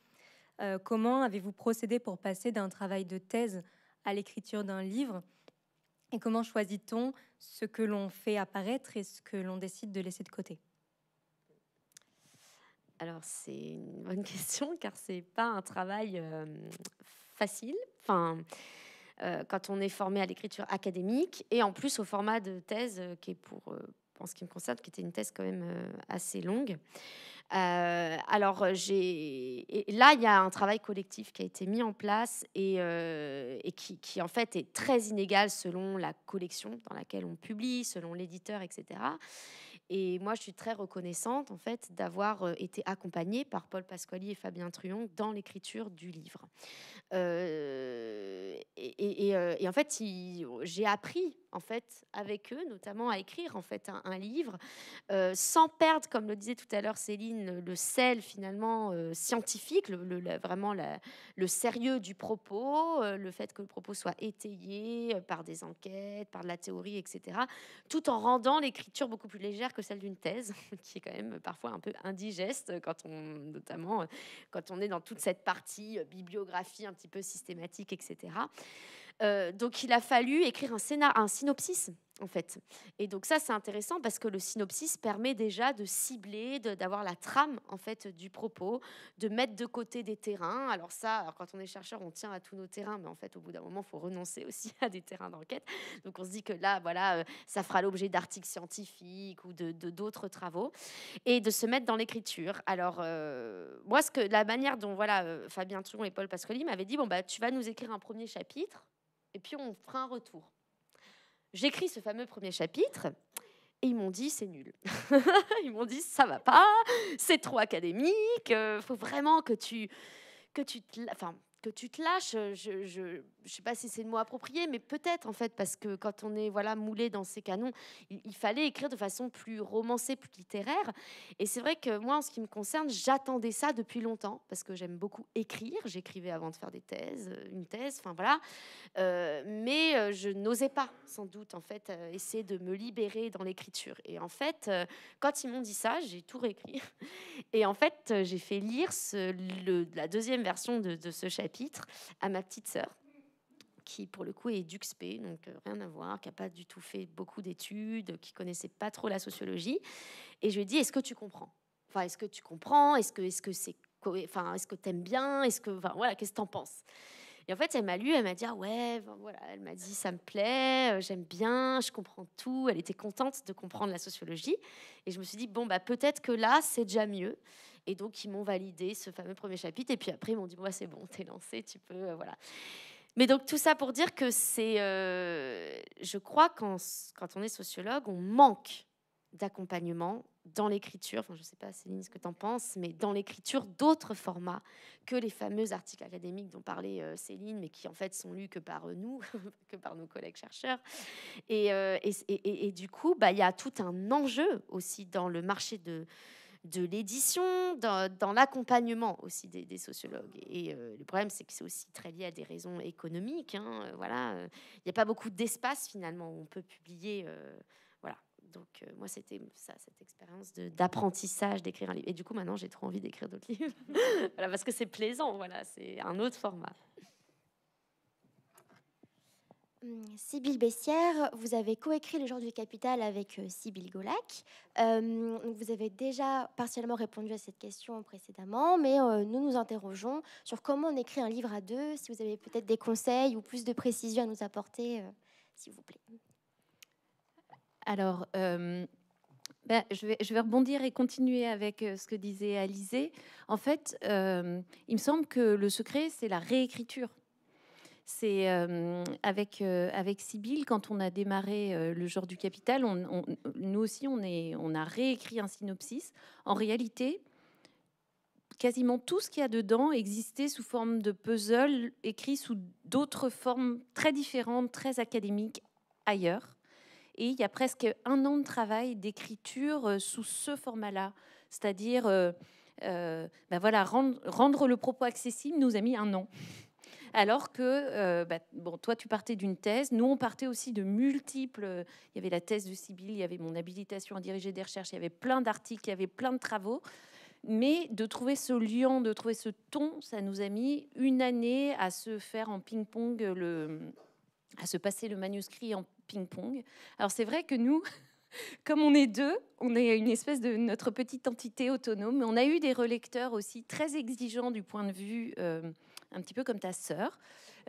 comment avez-vous procédé pour passer d'un travail de thèse à l'écriture d'un livre Et comment choisit-on ce que l'on fait apparaître et ce que l'on décide de laisser de côté alors c'est une bonne question car c'est pas un travail facile. Enfin, quand on est formé à l'écriture académique et en plus au format de thèse qui est pour, ce qui me concerne, qui était une thèse quand même assez longue. alors j'ai là il y a un travail collectif qui a été mis en place et, qui, qui, en fait est très inégal selon la collection dans laquelle on publie, selon l'éditeur, etc. Et moi, je suis très reconnaissante en fait d'avoir euh, été accompagnée par Paul Pasquali et Fabien Truon dans l'écriture du livre. Euh, euh, et, en fait, j'ai appris en fait avec eux, notamment à écrire en fait un, livre sans perdre, comme le disait tout à l'heure Céline, le sel finalement scientifique, le, vraiment le sérieux du propos, le fait que le propos soit étayé par des enquêtes, par de la théorie, etc. Tout en rendant l'écriture beaucoup plus légère que celle d'une thèse, qui est quand même parfois un peu indigeste, quand on, notamment euh, quand on est dans toute cette partie euh, bibliographie un petit peu systématique, etc. Euh, donc il a fallu écrire un, un synopsis en fait. Et donc ça, c'est intéressant parce que le synopsis permet déjà de cibler, d'avoir la trame en fait du propos, de mettre de côté des terrains. Alors ça, quand on est chercheur, on tient à tous nos terrains, mais en fait, au bout d'un moment, faut renoncer aussi à des terrains d'enquête. Donc on se dit que là, voilà, euh, ça fera l'objet d'articles scientifiques ou de d'autres travaux et de se mettre dans l'écriture. Alors euh, moi, ce que la manière dont voilà euh, Fabien Touron et Paul Pascoli m'avaient dit, bon bah tu vas nous écrire un premier chapitre et puis on fera un retour. J'écris ce fameux premier chapitre et ils m'ont dit c'est nul. ils m'ont dit ça va pas, c'est trop académique, euh, faut vraiment que tu que tu te, que tu te lâches. Euh, je, je sais pas si c'est le mot approprié, mais peut-être en fait, parce que quand on est voilà moulé dans ces canons, il, fallait écrire de façon plus romancée, plus littéraire. Et c'est vrai que moi, en ce qui me concerne, j'attendais ça depuis longtemps parce que j'aime beaucoup écrire. J'écrivais avant de faire des thèses, euh, une thèse, enfin voilà. Euh, mais euh, je n'osais pas, sans doute, en fait, essayer de me libérer dans l'écriture. Et en fait, quand ils m'ont dit ça, j'ai tout réécrit. Et en fait, j'ai fait lire ce, la deuxième version de, de ce chapitre à ma petite sœur qui pour le coup est d'UXP, donc euh, rien à voir, qui n'a pas du tout fait beaucoup d'études, qui connaissait pas trop la sociologie. Et je lui ai dit, est-ce que tu comprends Enfin, est-ce que tu comprends Est-ce que est-ce que c'est enfin, est-ce que t'aimes bien Est-ce que enfin, voilà, qu'est-ce que t'en penses et en fait, elle m'a lu, elle m'a dit ah ouais, voilà, elle m'a dit ça me plaît, euh, j'aime bien, je comprends tout. Elle était contente de comprendre la sociologie, et je me suis dit bon bah peut-être que là c'est déjà mieux. Et donc ils m'ont validé ce fameux premier chapitre, et puis après ils m'ont dit moi bah, c'est bon, t'es lancé, tu peux euh, voilà. Mais donc tout ça pour dire que c'est, euh, je crois quand quand on est sociologue, on manque d'accompagnement dans l'écriture, enfin je ne sais pas Céline ce que tu en penses, mais dans l'écriture d'autres formats que les fameux articles académiques dont parlait euh, Céline, mais qui en fait sont lus que par euh, nous, que par nos collègues chercheurs. Et, et, du coup, bah, il y a tout un enjeu aussi dans le marché de, de l'édition, dans, l'accompagnement aussi des, sociologues. Et euh, le problème, c'est que c'est aussi très lié à des raisons économiques. Hein, euh, voilà, il n'y a pas beaucoup d'espace finalement où on peut publier. Euh, voilà. Donc moi, c'était ça, cette expérience d'apprentissage d'écrire un livre. Et du coup, maintenant, j'ai trop envie d'écrire d'autres livres, parce que c'est plaisant. Voilà, c'est un autre format. Hum, Sybille Bessière, vous avez coécrit Le jour du Capital avec euh, Sybille Golac. Hum, vous avez déjà partiellement répondu à cette question précédemment, mais euh, nous nous interrogeons sur comment on écrit un livre à deux. Si vous avez peut-être des conseils ou plus de précisions à nous apporter, euh, s'il vous plaît. Alors, hum, ben, je, vais, je, vais, rebondir et continuer avec ce que disait Alizé. En fait, il me semble que le secret, c'est la réécriture c'est euh, avec euh, quand on a démarré euh, le genre du capital, nous aussi on a réécrit un synopsis. En réalité, quasiment tout ce qu'il y a dedans existait sous forme de puzzle écrit sous d'autres formes très différentes, très académiques ailleurs. Et il y a presque un an de travail d'écriture sous ce format-là, c'est-à-dire ben voilà, rendre, rendre, le propos accessible nous a mis un an. Alors que, euh, bah, bon, toi, tu partais d'une thèse. Nous, on partait aussi de multiples. Euh, il y avait la thèse de Sibyl, il y avait mon habilitation à diriger des recherches, il y avait plein d'articles, il y avait plein de travaux. Mais de trouver ce lien, de trouver ce ton, ça nous a mis une année à se faire en ping-pong, euh, à se passer le manuscrit en ping-pong. Alors c'est vrai que nous, comme on est deux, on est une espèce de notre petite entité autonome, mais on a eu des relecteurs aussi très exigeants du point de vue un petit peu comme ta sœur,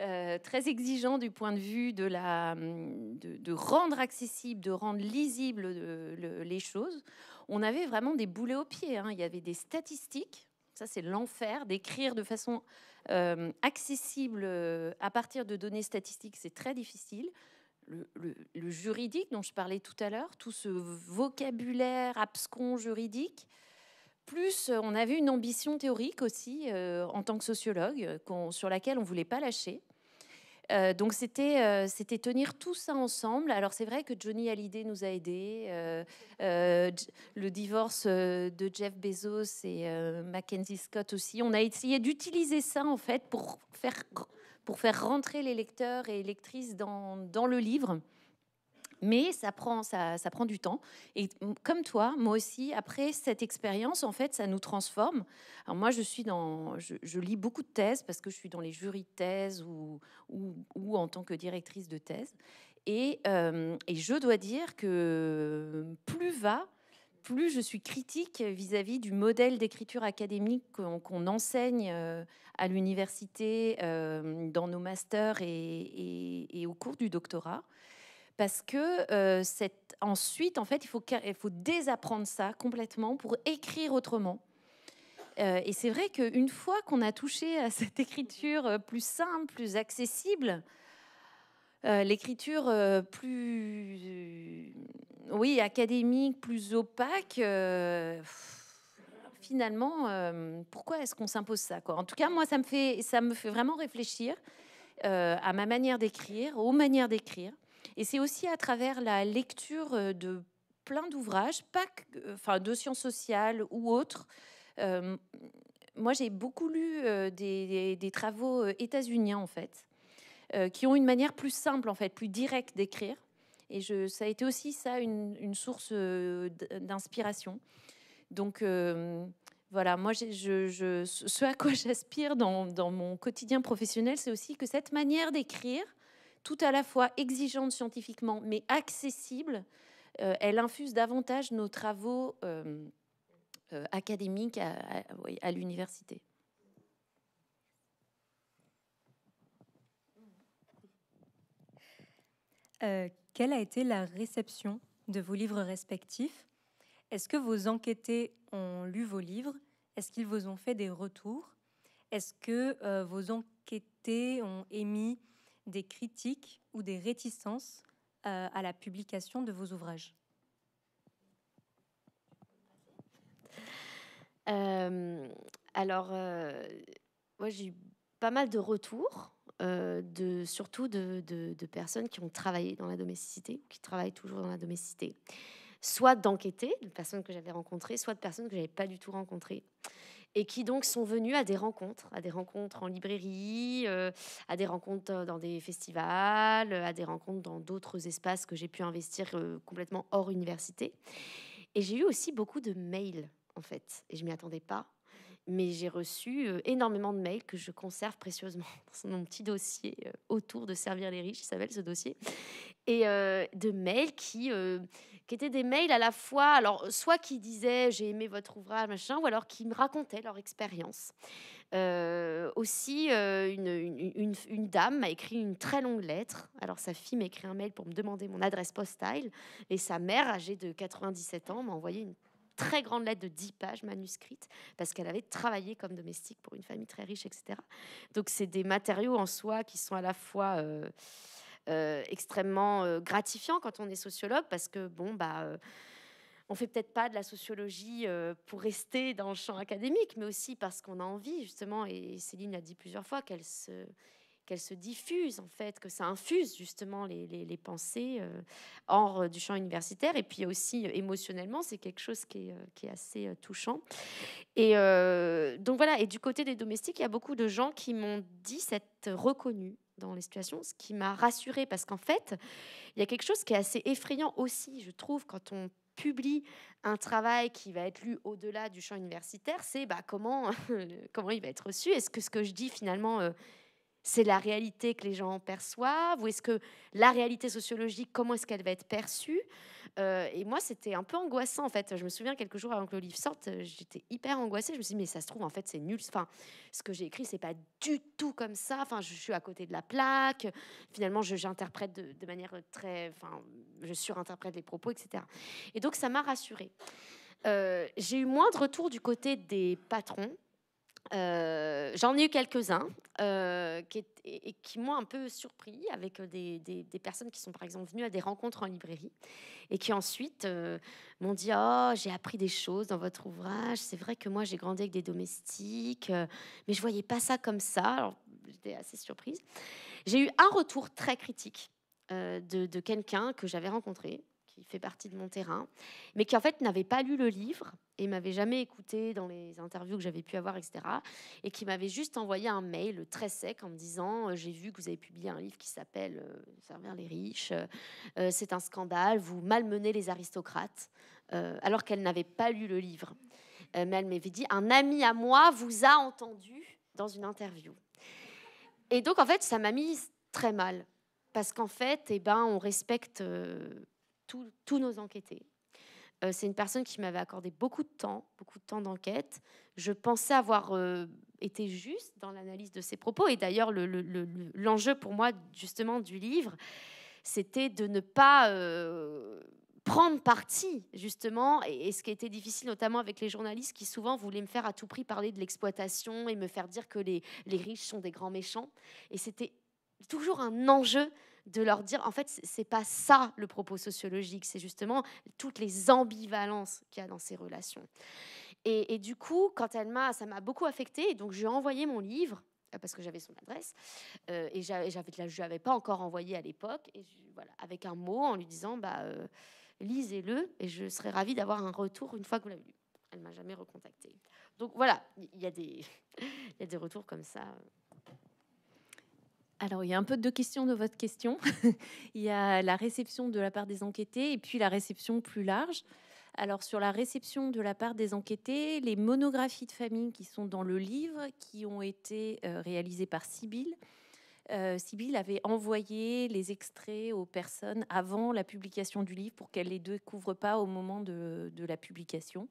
euh, très exigeant du point de vue de, la, de, rendre accessible, de rendre lisible euh, les choses. On avait vraiment des boulets aux pieds. Hein. Il y avait des statistiques. Ça, c'est l'enfer d'écrire de façon euh, accessible à partir de données statistiques. C'est très difficile. Le, le, juridique dont je parlais tout à l'heure, tout ce vocabulaire abscon juridique, plus, euh, on avait une ambition théorique aussi euh, en tant que sociologue, euh, sur laquelle on voulait pas lâcher. donc c'était tenir tout ça ensemble. Alors c'est vrai que Johnny Hallyday nous a aidés. le divorce de Jeff Bezos et Mackenzie Scott aussi. On a essayé d'utiliser ça en fait pour faire rentrer les lecteurs et les lectrices dans le livre mais ça prend, ça, ça prend du temps. Et comme toi, moi aussi, après cette expérience, en fait, ça nous transforme. Alors moi, je suis dans, je, lis beaucoup de thèses parce que je suis dans les jurys de thèse ou, ou, en tant que directrice de thèse. Et, euh, et, je dois dire que plus va, plus je suis critique vis-à-vis du modèle d'écriture académique qu'on enseigne euh, à l'université, euh, dans nos masters et, et, au cours du doctorat parce que euh, ensuite, en fait, il faut, il faut désapprendre ça complètement pour écrire autrement. Euh, et c'est vrai qu'une fois qu'on a touché à cette écriture euh, plus simple, plus accessible, l'écriture plus oui académique, plus opaque. finalement, pourquoi est-ce qu'on s'impose ça quoi En tout cas, moi, ça me fait, ça me fait vraiment réfléchir à ma manière d'écrire, aux manières d'écrire. Et c'est aussi à travers la lecture euh, de plein d'ouvrages, pas euh, enfin, de sciences sociales ou autres. Euh, moi, j'ai beaucoup lu des, travaux états-uniens, en fait, qui ont une manière plus simple, en fait, plus directe d'écrire. Et je, ça a été aussi ça une, source d'inspiration. Donc voilà, moi, je, ce à quoi j'aspire dans mon quotidien professionnel, c'est aussi que cette manière d'écrire tout à la fois exigeante scientifiquement, mais accessible. Euh, elle infuse davantage nos travaux euh, euh, académiques à, à l'université. quelle a été la réception de vos livres respectifs Est-ce que vos enquêtés ont lu vos livres Est-ce qu'ils vous ont fait des retours Est-ce que vos enquêtés ont émis des critiques ou des réticences euh, à la publication de vos ouvrages euh, Alors, euh, moi j'ai eu pas mal de retours, de, surtout de, personnes qui ont travaillé dans la domesticité, qui travaillent toujours dans la domesticité, soit d'enquêter, de personnes que j'avais rencontrées, soit de personnes que je n'avais pas du tout rencontrées et qui donc sont venus à des rencontres, à des rencontres en librairie, euh, à des rencontres euh, dans des festivals, euh, à des rencontres dans d'autres espaces que j'ai pu investir complètement hors université. Et j'ai eu aussi beaucoup de mails en fait, et je m'y attendais pas. Mais j'ai reçu énormément de mails que je conserve précieusement dans mon petit dossier autour de Servir les riches, il s'appelle ce dossier, et de mails qui qui étaient des mails à la fois, alors euh, soit qui disaient j'ai aimé votre ouvrage, machin, ou alors qui me racontaient leur expérience. Euh, aussi, euh, une, une, dame m'a écrit une très longue lettre. Alors, sa fille m'a écrit un mail pour me demander mon adresse postale, et sa mère, âgée de 97 ans, m'a envoyé une très grande lettre de 10 pages manuscrite parce qu'elle avait travaillé comme domestique pour une famille très riche, etc. Donc, c'est des matériaux en soi qui sont à la fois. Euh, extrêmement euh, gratifiant quand on est sociologue parce que bon bah euh, on fait peut-être pas de la sociologie pour rester dans le champ académique, mais aussi parce qu'on a envie justement. Et Céline a dit plusieurs fois qu'elle se qu'elle se diffuse en fait, que ça infuse justement les, pensées hors du champ universitaire et puis aussi émotionnellement, c'est quelque chose qui est, assez touchant. Et donc voilà, et du côté des domestiques, il y a beaucoup de gens qui m'ont dit cette reconnu dans les situations, ce qui m'a rassurée parce qu'en fait, il y a quelque chose qui est assez effrayant aussi, je trouve, quand on publie un travail qui va être lu au-delà du champ universitaire, c'est bah, comment, comment il va être reçu. Est-ce que ce que je dis finalement, euh, c'est la réalité que les gens perçoivent Ou est-ce que la réalité sociologique, comment est-ce qu'elle va être perçue euh, et moi, c'était un peu angoissant en fait. Je me souviens quelques jours avant que le livre sorte, euh, j'étais hyper angoissée. Je me suis dit, mais ça se trouve, en fait, c'est nul. Enfin, ce que j'ai écrit, c'est pas du tout comme ça. Enfin, je suis à côté de la plaque. Finalement, j'interprète de, manière très. Enfin, je surinterprète les propos, etc. Et donc, ça m'a rassurée. Euh, j'ai eu moins de retours du côté des patrons euh, j'en ai eu quelques-uns euh, qui, et qui m'ont un peu surpris avec euh, des, personnes qui sont par exemple venues à des rencontres en librairie et qui ensuite m'ont dit Oh, j'ai appris des choses dans votre ouvrage. C'est vrai que moi j'ai grandi avec des domestiques, mais je voyais pas ça comme ça. Alors j'étais assez surprise. J'ai eu un retour très critique de quelqu'un que j'avais rencontré qui fait partie de mon terrain, mais qui en fait n'avait pas lu le livre et m'avait jamais écouté dans les interviews que j'avais pu avoir, etc. Et qui m'avait juste envoyé un mail très sec en me disant euh, J'ai vu que vous avez publié un livre qui s'appelle euh, Servir les riches, euh, c'est un scandale, vous malmenez les aristocrates, alors qu'elle n'avait pas lu le livre. mais elle m'avait dit Un ami à moi vous a entendu dans une interview. Et donc, en fait, ça m'a mise très mal. Parce qu'en fait, et eh ben, on respecte tous nos enquêtés. Euh, c'est une personne qui m'avait accordé beaucoup de temps, beaucoup de temps d'enquête. Je pensais avoir euh, été juste dans l'analyse de ses propos. Et d'ailleurs, l'enjeu pour moi, justement, du livre, c'était de ne pas euh, prendre parti, justement. Et, ce qui était difficile, notamment avec les journalistes qui souvent voulaient me faire à tout prix parler de l'exploitation et me faire dire que les riches sont des grands méchants. Et c'était toujours un enjeu de leur dire en fait, c'est pas ça le propos sociologique, c'est justement toutes les ambivalences qu'il y a dans ces relations. Et, du coup, quand elle m'a, ça m'a beaucoup affectée, donc j'ai envoyé mon livre euh, parce que j'avais son adresse euh, et j'avais, je l'avais pas encore envoyé à l'époque, avec un mot en lui disant bah euh, lisez-le et je serais ravie d'avoir un retour une fois que vous l'avez lu. Elle ne m'a jamais recontactée. Donc voilà, il des, il y a des retours comme ça alors, il y a un peu deux questions de votre question. il y a la réception de la part des enquêtés et puis la réception plus large. Alors, sur la réception de la part des enquêtés, les monographies de famille qui sont dans le livre, qui ont été euh, réalisées par Sybille. Euh, avait envoyé les extraits aux personnes avant la publication du livre pour qu'elles ne les découvrent pas au moment de, la publication.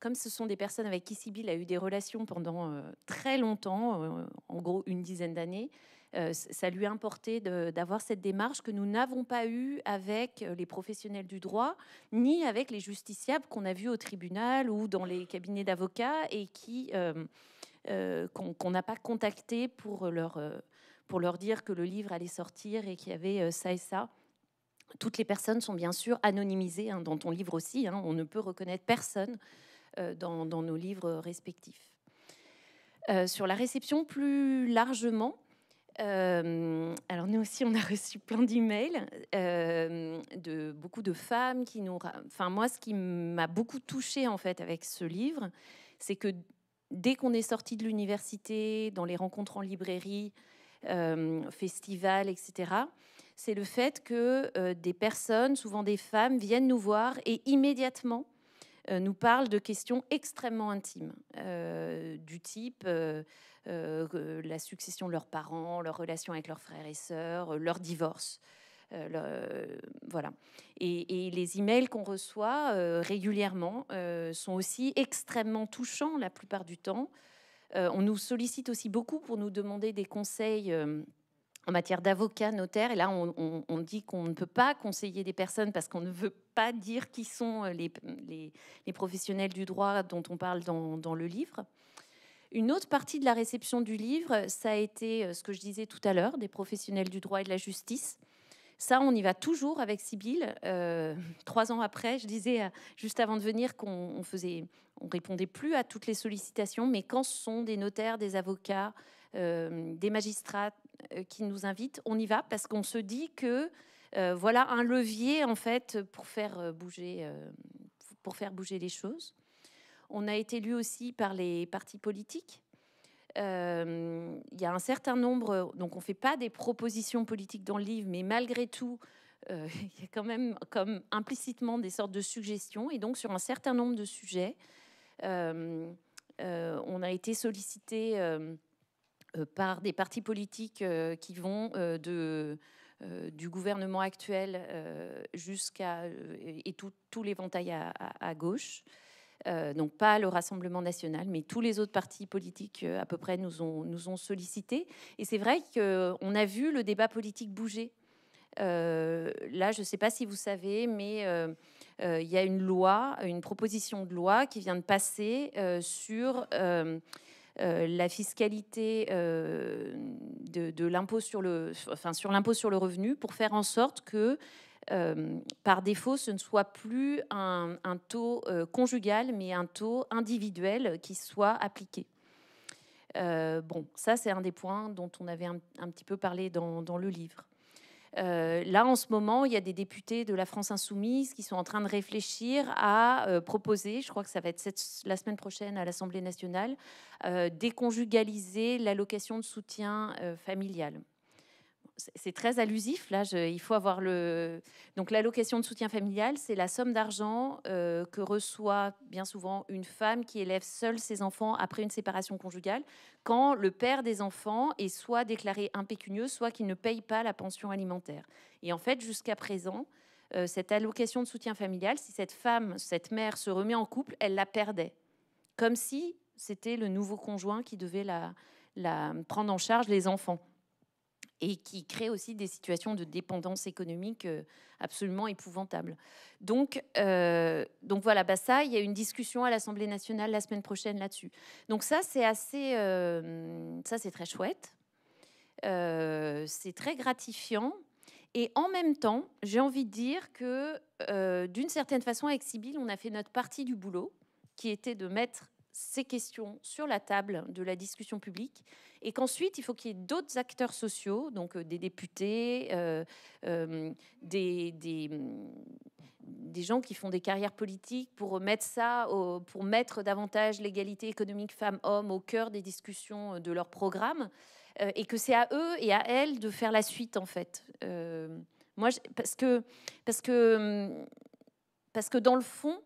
Comme ce sont des personnes avec qui Sybille a eu des relations pendant euh, très longtemps, euh, en gros une dizaine d'années, euh, ça lui importait d'avoir cette démarche que nous n'avons pas eue avec euh, les professionnels du droit, ni avec les justiciables qu'on a vus au tribunal ou dans les cabinets d'avocats et qui euh, qu'on n'a pas contacté pour leur, pour leur dire que le livre allait sortir et qu'il y avait ça et ça. Toutes les personnes sont bien sûr anonymisées hein, dans ton livre aussi. Hein. on ne peut reconnaître personne dans, nos livres respectifs. sur la réception plus largement, euh, alors nous aussi, on a reçu plein d'emails euh, de beaucoup de femmes qui nous... Enfin, moi, ce qui m'a beaucoup touchée, en fait, avec ce livre, c'est que dès qu'on est sorti de l'université, dans les rencontres en librairie, euh, festivals, etc., c'est le fait que euh, des personnes, souvent des femmes, viennent nous voir et immédiatement euh, nous parlent de questions extrêmement intimes, du type... Euh, la succession de leurs parents, leur relation avec leurs frères et sœurs, euh, leur divorce. Euh, voilà. Et, et, les emails qu'on reçoit régulièrement sont aussi extrêmement touchants la plupart du temps. on nous sollicite aussi beaucoup pour nous demander des conseils en matière d'avocat, notaire. Et là, on, dit qu'on ne peut pas conseiller des personnes parce qu'on ne veut pas dire qui sont les, professionnels du droit dont on parle dans le livre. Une autre partie de la réception du livre, ça a été euh, ce que je disais tout à l'heure, des professionnels du droit et de la justice. Ça, on y va toujours avec Sybille. Euh, trois ans après, je disais euh, juste avant de venir qu'on faisait, on répondait plus à toutes les sollicitations, mais quand ce sont des notaires, des avocats, des magistrats qui nous invitent, on y va parce qu'on se dit que voilà un levier en fait pour faire bouger, pour faire bouger les choses. On a été lu aussi par les partis politiques. Euh, il y a un certain nombre, donc on ne fait pas des propositions politiques dans le livre, mais malgré tout, euh, il y a quand même comme implicitement des sortes de suggestions. Et donc sur un certain nombre de sujets, euh, on a été sollicité par des partis politiques qui vont du gouvernement actuel jusqu'à et tout, l'éventail à, gauche. Euh, donc pas le Rassemblement national, mais tous les autres partis politiques euh, à peu près nous ont, nous sollicités. Et c'est vrai qu'on a vu le débat politique bouger. Euh, là, je ne sais pas si vous savez, mais il y a une loi, une proposition de loi qui vient de passer sur la fiscalité de, l'impôt sur enfin, sur l'impôt sur le revenu, pour faire en sorte que euh, par défaut, ce ne soit plus un, taux euh, conjugal, mais un taux individuel qui soit appliqué. Euh, bon, ça c'est un des points dont on avait un, petit peu parlé dans, le livre. là, en ce moment, il y a des députés de la France insoumise qui sont en train de réfléchir à proposer, je crois que ça va être la semaine prochaine à l'Assemblée nationale, déconjugaliser l'allocation de soutien familial c'est très allusif. Là, il faut avoir le. Donc, l'allocation de soutien familial, c'est la somme d'argent euh, que reçoit bien souvent une femme qui élève seule ses enfants après une séparation conjugale, quand le père des enfants est soit déclaré impécunieux, soit qu'il ne paye pas la pension alimentaire. Et en fait, jusqu'à présent, euh, cette allocation de soutien familial, si cette femme, cette mère se remet en couple, elle la perdait. Comme si c'était le nouveau conjoint qui devait la prendre en charge les enfants et qui crée aussi des situations de dépendance économique euh, absolument épouvantables. Donc, euh, donc voilà, bah ça, il y a une discussion à l'Assemblée nationale la semaine prochaine là-dessus. Donc ça, c'est assez, euh, ça c'est très chouette, c'est très gratifiant. Et en même temps, j'ai envie de dire que d'une certaine façon, avec Sibyl, on a fait notre partie du boulot, qui était de mettre ces questions sur la table de la discussion publique et qu'ensuite, il faut qu'il y ait d'autres acteurs sociaux, donc euh, des députés, euh, euh, des, des, mm, des, gens qui font des carrières politiques pour mettre ça, pour mettre davantage l'égalité économique femmes-hommes au cœur des discussions de leur programme et que c'est à eux et à elles de faire la suite en fait. moi, parce que, parce que, mm, parce que dans le fond,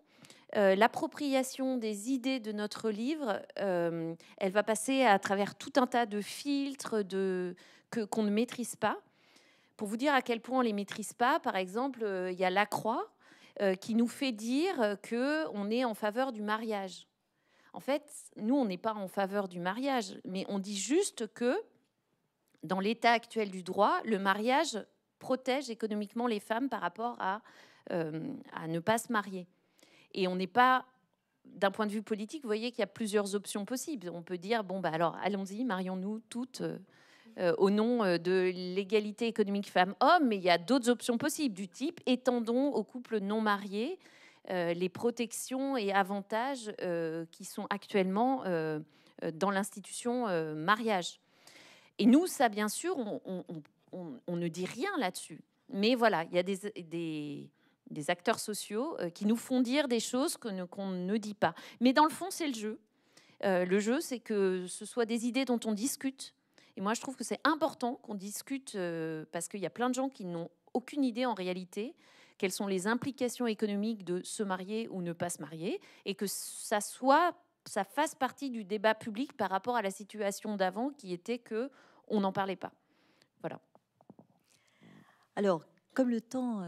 euh, l'appropriation des idées de notre livre, euh, elle va passer à travers tout un tas de filtres que, qu'on ne maîtrise pas. Pour vous dire à quel point on les maîtrise pas, par exemple, euh, il y a la croix qui nous fait dire qu'on est en faveur du mariage. En fait, nous, on n'est pas en faveur du mariage, mais on dit juste que dans l'état actuel du droit, le mariage protège économiquement les femmes par rapport à ne pas se marier. Et on n'est pas d'un point de vue politique, vous voyez qu'il y a plusieurs options possibles. On peut dire bon bah alors allons-y, marions-nous toutes euh, euh, au nom euh, de l'égalité économique femmes-hommes, mais il y a d'autres options possibles du type étendons aux couples non mariés les protections et avantages qui sont actuellement dans l'institution mariage. Et nous, ça bien sûr, on, ne dit rien là-dessus. Mais voilà, il y a des des acteurs sociaux euh, qui nous font dire des choses qu'on ne dit pas. Mais dans le fond, c'est le jeu. Euh, le jeu, c'est que ce soit des idées dont on discute. Et moi, je trouve que c'est important qu'on discute euh, parce qu'il y a plein de gens qui n'ont aucune idée en réalité quelles sont les implications économiques de se marier ou ne pas se marier et que ça soit ça fasse partie du débat public par rapport à la situation d'avant qui était que on n'en parlait pas. Voilà. Alors, comme le temps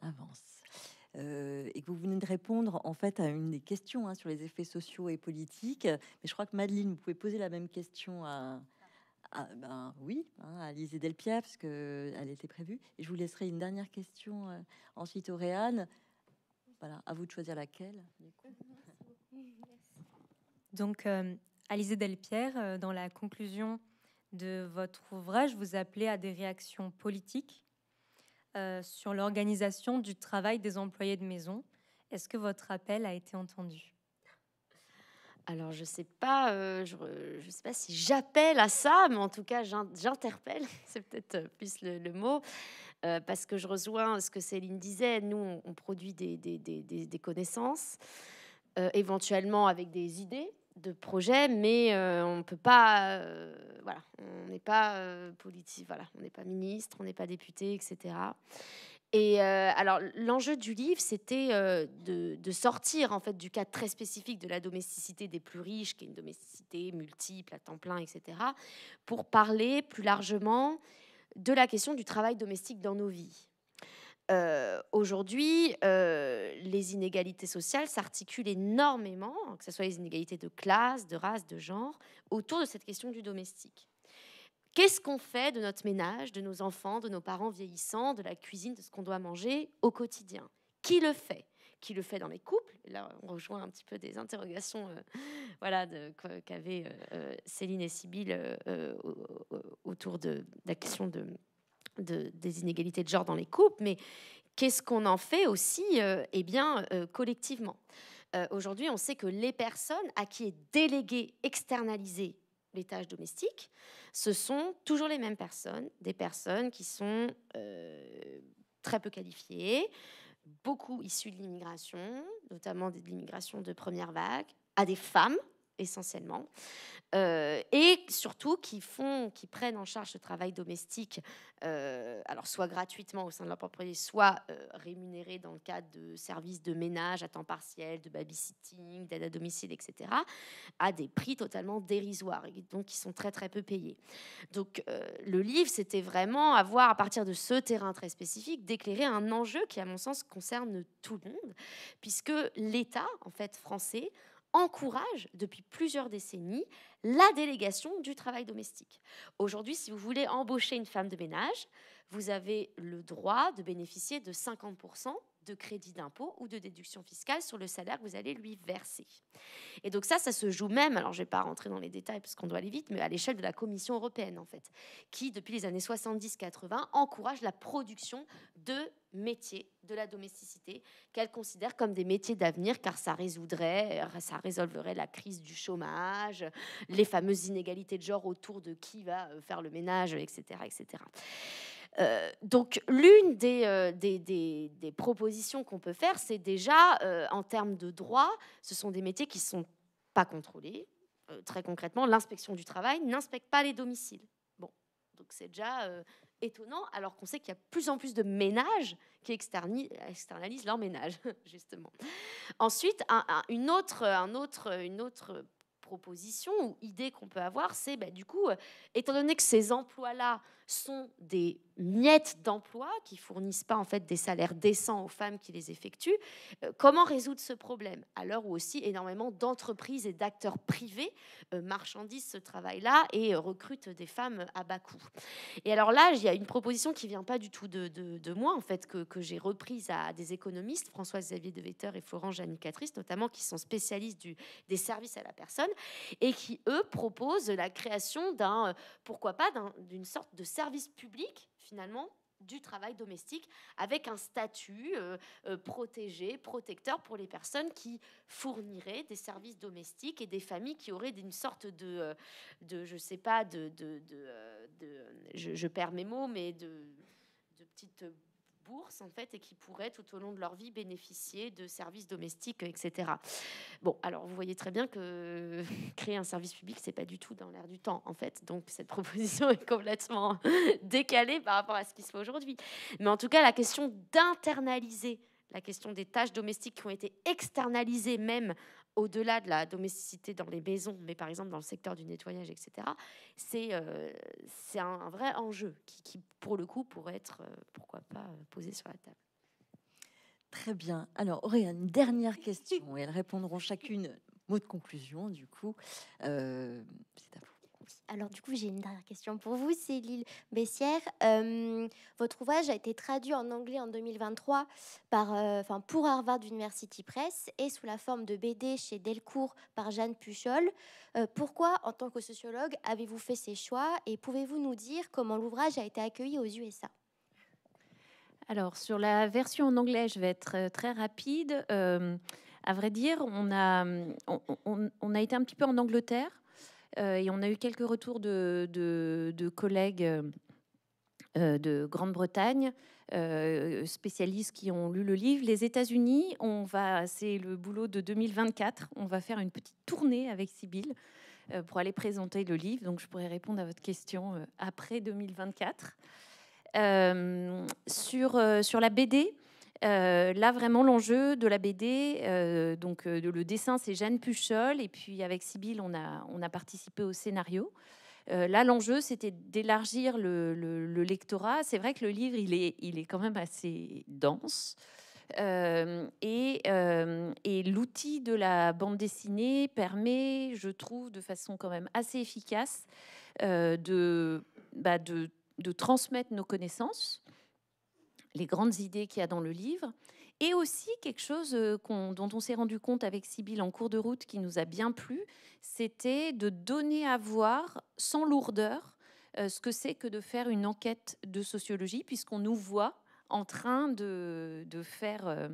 avance. Euh, et que vous venez de répondre en fait à une des questions hein, sur les effets sociaux et politiques. Mais je crois que Madeleine, vous pouvez poser la même question à, à ben, oui, hein, à Lise Delpierre, parce que elle était prévue. Et je vous laisserai une dernière question euh, ensuite au Voilà, à vous de choisir laquelle. Donc, euh, Alizé Delpierre, euh, dans la conclusion de votre ouvrage, vous appelez à des réactions politiques euh, sur l'organisation du travail des employés de maison. Est-ce que votre appel a été entendu alors je sais pas, euh, je, sais pas si j'appelle à ça, mais en tout cas j'interpelle, c'est peut-être euh, plus le, mot, parce que je rejoins ce que Céline disait. Nous, on, produit des, connaissances, éventuellement avec des idées, de projet, mais euh, on ne peut pas. Euh, voilà, on n'est pas euh, politique, voilà, on n'est pas ministre, on n'est pas député, etc. Et alors, l'enjeu du livre, c'était de, de, sortir en fait du cas très spécifique de la domesticité des plus riches, qui est une domesticité multiple, à temps plein, etc., pour parler plus largement de la question du travail domestique dans nos vies. Euh, aujourd'hui, euh, les inégalités sociales s'articulent énormément, hein, que ce soit les inégalités de classe, de race, de genre, autour de cette question du domestique. Qu'est-ce qu'on fait de notre ménage, de nos enfants, de nos parents vieillissants, de la cuisine, de ce qu'on doit manger au quotidien Qui le fait Qui le fait dans les couples Là, on rejoint un petit peu des interrogations euh, voilà, qu'avaient Céline et Sybille autour de la question de, des inégalités de genre dans les couples, mais qu'est-ce qu'on en fait aussi euh, eh bien, euh, collectivement euh, Aujourd'hui, on sait que les personnes à qui est délégué, externalisé les tâches domestiques, ce sont toujours les mêmes personnes, des personnes qui sont très peu qualifiées, beaucoup issues de l'immigration, notamment de l'immigration de première vague, à des femmes essentiellement, euh, et surtout qui font, prennent en charge ce travail domestique, euh, alors soit gratuitement au sein de leur propriété, soit euh, rémunérés rémunéré dans le cadre de services de ménage à temps partiel, de babysitting, d'aide à domicile, etc., à des prix totalement dérisoires, et donc qui sont très très peu payés. Donc le livre, c'était vraiment avoir à partir de ce terrain très spécifique d'éclairer un enjeu qui, à mon sens, concerne tout le monde, puisque l'État en fait français encourage depuis plusieurs décennies la délégation du travail domestique. Aujourd'hui, si vous voulez embaucher une femme de ménage, vous avez le droit de bénéficier de 50% de crédit d'impôt ou de déduction fiscale sur le salaire que vous allez lui verser. Et donc ça, ça se joue même, alors je ne vais pas rentrer dans les détails parce qu'on doit aller vite, mais à l'échelle de la Commission européenne, en fait, qui, depuis les années 70-80, encourage la production de métiers de la domesticité qu'elle considère comme des métiers d'avenir car ça résoudrait, ça résolverait la crise du chômage, les fameuses inégalités de genre autour de qui va euh, faire le ménage, etc. etc. Euh, donc l'une euh, des, des, propositions qu'on peut faire, c'est déjà euh, en termes de droit, ce sont des métiers qui ne sont pas contrôlés. très concrètement, l'inspection du travail n'inspecte pas les domiciles. Bon, donc c'est déjà étonnant, alors qu'on sait qu'il y a plus en plus de ménages qui externalisent leur ménage, justement. Ensuite, une autre, un autre, une autre proposition ou idée qu'on peut avoir, c'est bah, du coup, étant donné que ces emplois-là sont des miettes d'emploi qui fournissent pas en fait des salaires décents aux femmes qui les effectuent. Euh, comment résoudre ce problème Alors où aussi énormément d'entreprises et d'acteurs privés euh, marchandisent ce travail-là et euh, recrutent des femmes à bas coût. Et alors là, il y a une proposition qui vient pas du tout de, moi en fait que, j'ai reprise à des économistes, François-Xavier Devetter et Florent Janicatrice notamment, qui sont spécialistes du, des services à la personne et qui eux proposent la création d'un pourquoi pas d'une sorte de service public, finalement, du travail domestique avec un statut euh, euh, protégé, protecteur pour les personnes qui fourniraient des services domestiques et des familles qui auraient une sorte de, euh, de je sais pas, de, de, je, perds mes mots, mais de, de petites bourse en fait et qui pourraient tout au long de leur vie bénéficier de services domestiques, etc. Bon, alors vous voyez très bien que créer un service public, c'est pas du tout dans l'air du temps en fait. Donc cette proposition est complètement décalée par rapport à ce qui se fait aujourd'hui. Mais en tout cas, la question d'internaliser la question des tâches domestiques qui ont été externalisées même au-delà de la domesticité dans les maisons, mais par exemple dans le secteur du nettoyage, etc., c'est euh, un, vrai enjeu qui, pour le coup, pourrait être, euh, pourquoi pas, euh, posé sur la table. Très bien. Alors, Auréane, une dernière question, et elles répondront chacune, mot de conclusion, du coup. c'est à vous. Alors du coup, j'ai une dernière question pour vous, Lille Bessière. Euh, votre ouvrage a été traduit en anglais en 2023 par, euh, pour Harvard University Press et sous la forme de BD chez Delcourt par Jeanne Puchol. Euh, pourquoi, en tant que sociologue, avez-vous fait ces choix et pouvez-vous nous dire comment l'ouvrage a été accueilli aux USA Alors sur la version en anglais, je vais être très rapide. à vrai dire, on a, on a été un petit peu en Angleterre euh, et on a eu quelques retours de, de, collègues euh, euh, de Grande-Bretagne, spécialistes qui ont lu le livre. Les États-Unis, on va, c'est le boulot de 2024. On va faire une petite tournée avec Sibylle pour aller présenter le livre. Donc, je pourrais répondre à votre question après 2024. sur, sur la BD, euh, là, vraiment, l'enjeu de la BD, euh, donc euh, le dessin, c'est Jeanne Puchol, et puis avec Sybille, on a, participé au scénario. là, l'enjeu, c'était d'élargir le, lectorat. C'est vrai que le livre, il est, quand même assez dense. et, l'outil de la bande dessinée permet, je trouve, de façon quand même assez efficace, bah, de, transmettre nos connaissances, les grandes idées qu'il y a dans le livre, et aussi quelque chose euh, dont on s'est rendu compte avec Sybille en cours de route qui nous a bien plu, c'était de donner à voir sans lourdeur euh, ce que c'est que de faire une enquête de sociologie, puisqu'on nous voit en train de, faire... Euh,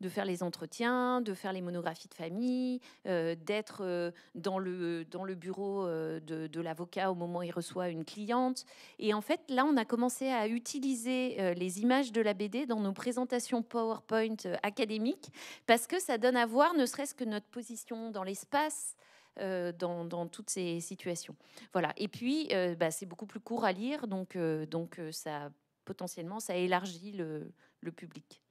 de faire les entretiens, de faire les monographies de famille, euh, d'être euh, dans, le, dans le bureau euh, de, l'avocat au moment où il reçoit une cliente. Et en fait, là, on a commencé à utiliser les images de la BD dans nos présentations PowerPoint académiques parce que ça donne à voir ne serait-ce que notre position dans l'espace. Dans, toutes ces situations. Voilà. Et puis, bah, c'est beaucoup plus court à lire, donc, donc ça potentiellement, ça élargit le, le public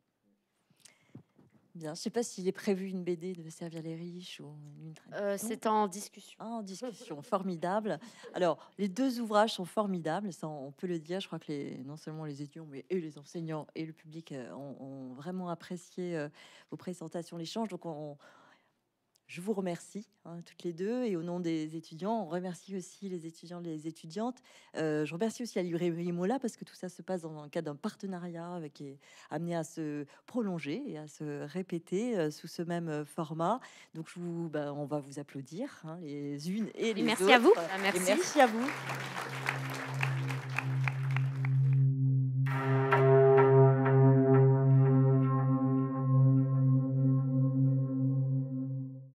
bien. Je sais pas s'il est prévu une BD de servir les riches ou une euh, C'est en discussion. en discussion, formidable. Alors, les deux ouvrages sont formidables, ça on peut le dire. Je crois que les, non seulement les étudiants, mais et les enseignants et le public euh, ont, ont vraiment apprécié euh, vos présentations, l'échange. Donc, on, je vous remercie hein, toutes les deux et au nom des étudiants, on remercie aussi les étudiants, les étudiantes. Euh, je remercie aussi la librairie Mola parce que tout ça se passe dans le cadre d'un partenariat avec, qui est amené à se prolonger et à se répéter euh, sous ce même euh, format. Donc vous, ben, on va vous applaudir hein, les unes et les merci À vous. Ah, merci. merci à vous.